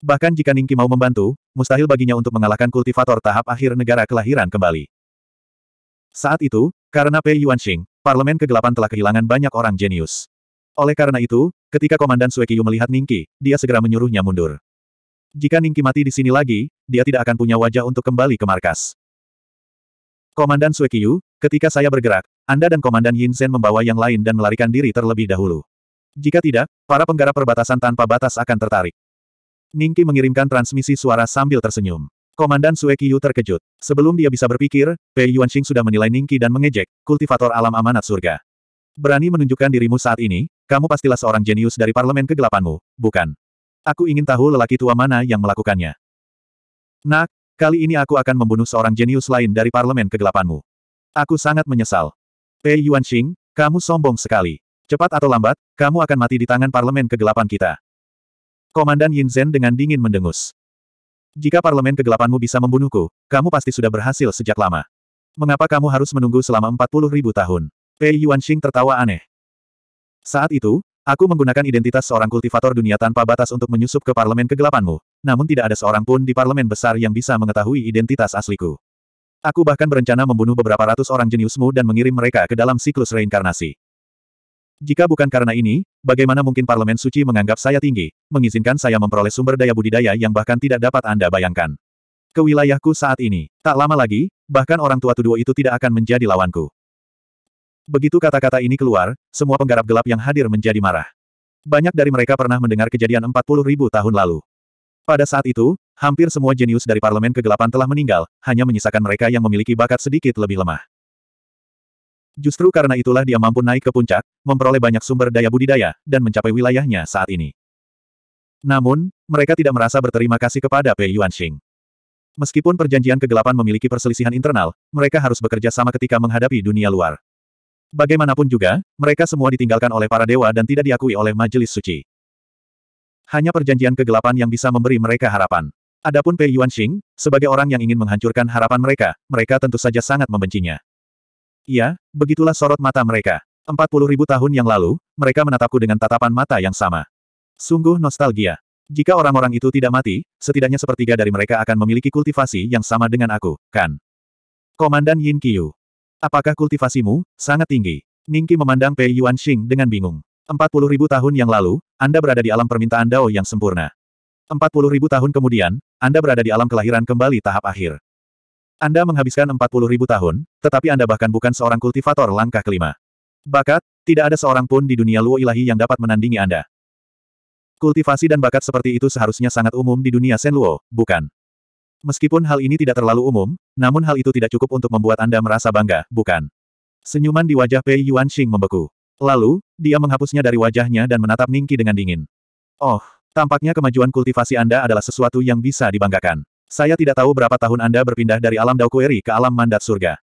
Bahkan jika Ningki mau membantu, mustahil baginya untuk mengalahkan kultivator tahap akhir negara kelahiran kembali. Saat itu, karena Pei Yuanxing, Parlemen Kegelapan telah kehilangan banyak orang jenius. Oleh karena itu, ketika Komandan Suekiyu melihat Ningki, dia segera menyuruhnya mundur. Jika Ningki mati di sini lagi, dia tidak akan punya wajah untuk kembali ke markas. Komandan Suekiyu, ketika saya bergerak, Anda dan Komandan Yinsen membawa yang lain dan melarikan diri terlebih dahulu. Jika tidak, para penggarap perbatasan tanpa batas akan tertarik. Ningki mengirimkan transmisi suara sambil tersenyum. Komandan Sue Kiyu terkejut. Sebelum dia bisa berpikir, Pei Yuanxing sudah menilai Ningki dan mengejek, kultivator alam amanat surga. Berani menunjukkan dirimu saat ini, kamu pastilah seorang jenius dari parlemen kegelapanmu, bukan? Aku ingin tahu lelaki tua mana yang melakukannya. Nak, kali ini aku akan membunuh seorang jenius lain dari parlemen kegelapanmu. Aku sangat menyesal. Pei Yuanxing, kamu sombong sekali. Cepat atau lambat, kamu akan mati di tangan parlemen kegelapan kita. Komandan Yin Zhen dengan dingin mendengus. Jika parlemen kegelapanmu bisa membunuhku, kamu pasti sudah berhasil sejak lama. Mengapa kamu harus menunggu selama 40 ribu tahun? Pei Yuanxing tertawa aneh. Saat itu, aku menggunakan identitas seorang kultivator dunia tanpa batas untuk menyusup ke parlemen kegelapanmu, namun tidak ada seorang pun di parlemen besar yang bisa mengetahui identitas asliku. Aku bahkan berencana membunuh beberapa ratus orang jeniusmu dan mengirim mereka ke dalam siklus reinkarnasi. Jika bukan karena ini, Bagaimana mungkin parlemen suci menganggap saya tinggi, mengizinkan saya memperoleh sumber daya budidaya yang bahkan tidak dapat Anda bayangkan. Ke wilayahku saat ini, tak lama lagi, bahkan orang tua Tuduo itu tidak akan menjadi lawanku. Begitu kata-kata ini keluar, semua penggarap gelap yang hadir menjadi marah. Banyak dari mereka pernah mendengar kejadian 40 ribu tahun lalu. Pada saat itu, hampir semua jenius dari parlemen kegelapan telah meninggal, hanya menyisakan mereka yang memiliki bakat sedikit lebih lemah. Justru karena itulah dia mampu naik ke puncak, memperoleh banyak sumber daya budidaya, dan mencapai wilayahnya saat ini. Namun, mereka tidak merasa berterima kasih kepada Pei Yuanxing. Meskipun perjanjian kegelapan memiliki perselisihan internal, mereka harus bekerja sama ketika menghadapi dunia luar. Bagaimanapun juga, mereka semua ditinggalkan oleh para dewa dan tidak diakui oleh majelis suci. Hanya perjanjian kegelapan yang bisa memberi mereka harapan. Adapun Pei Yuanxing, sebagai orang yang ingin menghancurkan harapan mereka, mereka tentu saja sangat membencinya. Iya, begitulah sorot mata mereka. Empat puluh ribu tahun yang lalu, mereka menatapku dengan tatapan mata yang sama. Sungguh nostalgia. Jika orang-orang itu tidak mati, setidaknya sepertiga dari mereka akan memiliki kultivasi yang sama dengan aku, kan? Komandan Yin Qiu. Apakah kultivasimu, sangat tinggi? Ningki memandang Pei Yuan Xing dengan bingung. Empat puluh ribu tahun yang lalu, Anda berada di alam permintaan Dao yang sempurna. Empat puluh ribu tahun kemudian, Anda berada di alam kelahiran kembali tahap akhir. Anda menghabiskan 40 ribu tahun, tetapi Anda bahkan bukan seorang kultivator langkah kelima. Bakat, tidak ada seorang pun di dunia luo ilahi yang dapat menandingi Anda. Kultivasi dan bakat seperti itu seharusnya sangat umum di dunia Luo, bukan? Meskipun hal ini tidak terlalu umum, namun hal itu tidak cukup untuk membuat Anda merasa bangga, bukan? Senyuman di wajah Pei Yuan Xing membeku. Lalu, dia menghapusnya dari wajahnya dan menatap Ningki dengan dingin. Oh, tampaknya kemajuan kultivasi Anda adalah sesuatu yang bisa dibanggakan. Saya tidak tahu berapa tahun Anda berpindah dari alam Daokueri ke alam mandat surga.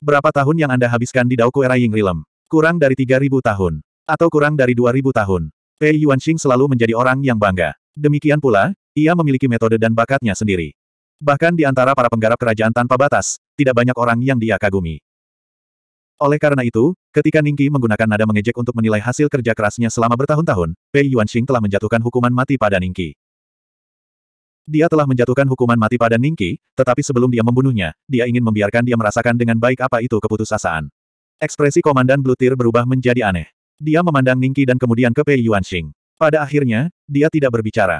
Berapa tahun yang Anda habiskan di Daokuera Rilem? Kurang dari 3.000 tahun. Atau kurang dari 2.000 tahun. Pei Yuanxing selalu menjadi orang yang bangga. Demikian pula, ia memiliki metode dan bakatnya sendiri. Bahkan di antara para penggarap kerajaan tanpa batas, tidak banyak orang yang dia kagumi. Oleh karena itu, ketika Ningqi menggunakan nada mengejek untuk menilai hasil kerja kerasnya selama bertahun-tahun, Pei Yuanxing telah menjatuhkan hukuman mati pada Ningqi. Dia telah menjatuhkan hukuman mati pada Ningki, tetapi sebelum dia membunuhnya, dia ingin membiarkan dia merasakan dengan baik apa itu keputusasaan. Ekspresi Komandan Blutir berubah menjadi aneh. Dia memandang Ningki dan kemudian ke Pei Yuanxing. Pada akhirnya, dia tidak berbicara.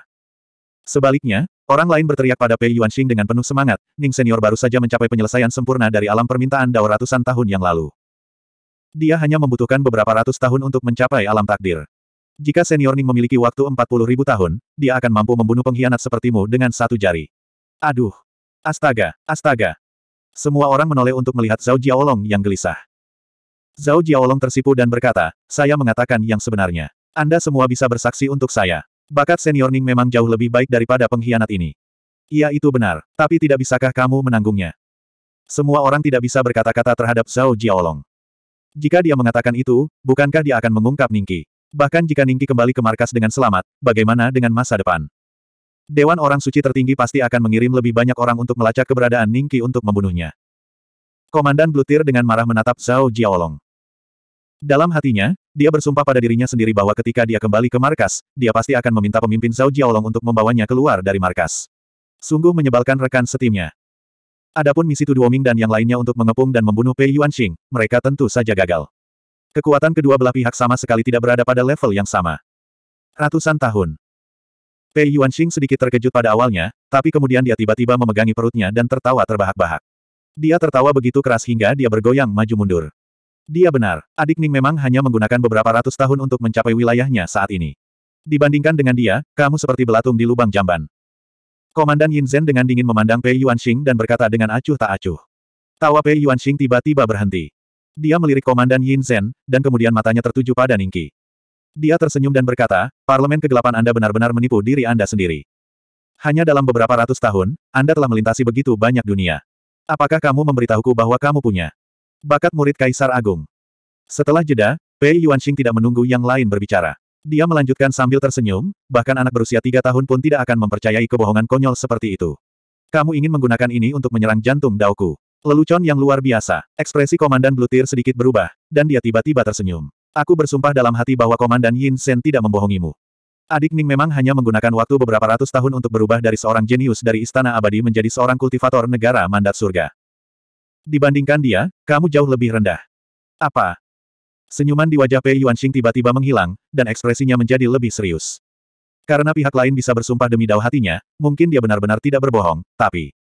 Sebaliknya, orang lain berteriak pada Pei Yuanxing dengan penuh semangat, Ning Senior baru saja mencapai penyelesaian sempurna dari alam permintaan Dao ratusan tahun yang lalu. Dia hanya membutuhkan beberapa ratus tahun untuk mencapai alam takdir. Jika senior Ning memiliki waktu 40 ribu tahun, dia akan mampu membunuh pengkhianat sepertimu dengan satu jari. Aduh! Astaga! Astaga! Semua orang menoleh untuk melihat Zhao Jiaolong yang gelisah. Zhao Jiaolong tersipu dan berkata, saya mengatakan yang sebenarnya. Anda semua bisa bersaksi untuk saya. Bakat senior Ning memang jauh lebih baik daripada pengkhianat ini. Iya itu benar, tapi tidak bisakah kamu menanggungnya? Semua orang tidak bisa berkata-kata terhadap Zhao Jiaolong. Jika dia mengatakan itu, bukankah dia akan mengungkap Ningqi? Bahkan jika Ningki kembali ke markas dengan selamat, bagaimana dengan masa depan? Dewan Orang Suci tertinggi pasti akan mengirim lebih banyak orang untuk melacak keberadaan Ningki untuk membunuhnya. Komandan Blutir dengan marah menatap Zhao Jiaolong. Dalam hatinya, dia bersumpah pada dirinya sendiri bahwa ketika dia kembali ke markas, dia pasti akan meminta pemimpin Zhao Jiaolong untuk membawanya keluar dari markas. Sungguh menyebalkan rekan setimnya. Adapun misi Tu Duoming dan yang lainnya untuk mengepung dan membunuh Pei Yuanxing, mereka tentu saja gagal. Kekuatan kedua belah pihak sama sekali tidak berada pada level yang sama. Ratusan tahun. Pei Yuanxing sedikit terkejut pada awalnya, tapi kemudian dia tiba-tiba memegangi perutnya dan tertawa terbahak-bahak. Dia tertawa begitu keras hingga dia bergoyang maju mundur. Dia benar, adik Ning memang hanya menggunakan beberapa ratus tahun untuk mencapai wilayahnya saat ini. Dibandingkan dengan dia, kamu seperti belatung di lubang jamban. Komandan Yin Zhen dengan dingin memandang Pei Yuanxing dan berkata dengan acuh tak acuh. Tawa Pei Yuanxing tiba-tiba berhenti. Dia melirik Komandan Yin Zhen, dan kemudian matanya tertuju pada Ningki. Dia tersenyum dan berkata, Parlemen kegelapan Anda benar-benar menipu diri Anda sendiri. Hanya dalam beberapa ratus tahun, Anda telah melintasi begitu banyak dunia. Apakah kamu memberitahuku bahwa kamu punya bakat murid Kaisar Agung? Setelah jeda, Pei Yuanxing tidak menunggu yang lain berbicara. Dia melanjutkan sambil tersenyum, bahkan anak berusia tiga tahun pun tidak akan mempercayai kebohongan konyol seperti itu. Kamu ingin menggunakan ini untuk menyerang jantung Daoku. Lelucon yang luar biasa. Ekspresi Komandan Blutir sedikit berubah, dan dia tiba-tiba tersenyum. Aku bersumpah dalam hati bahwa Komandan Yin Sen tidak membohongimu. Adik Ning memang hanya menggunakan waktu beberapa ratus tahun untuk berubah dari seorang jenius dari Istana Abadi menjadi seorang kultivator negara mandat surga. Dibandingkan dia, kamu jauh lebih rendah. Apa? Senyuman di wajah Pei Yuanxing tiba-tiba menghilang, dan ekspresinya menjadi lebih serius. Karena pihak lain bisa bersumpah demi dao hatinya, mungkin dia benar-benar tidak berbohong, tapi...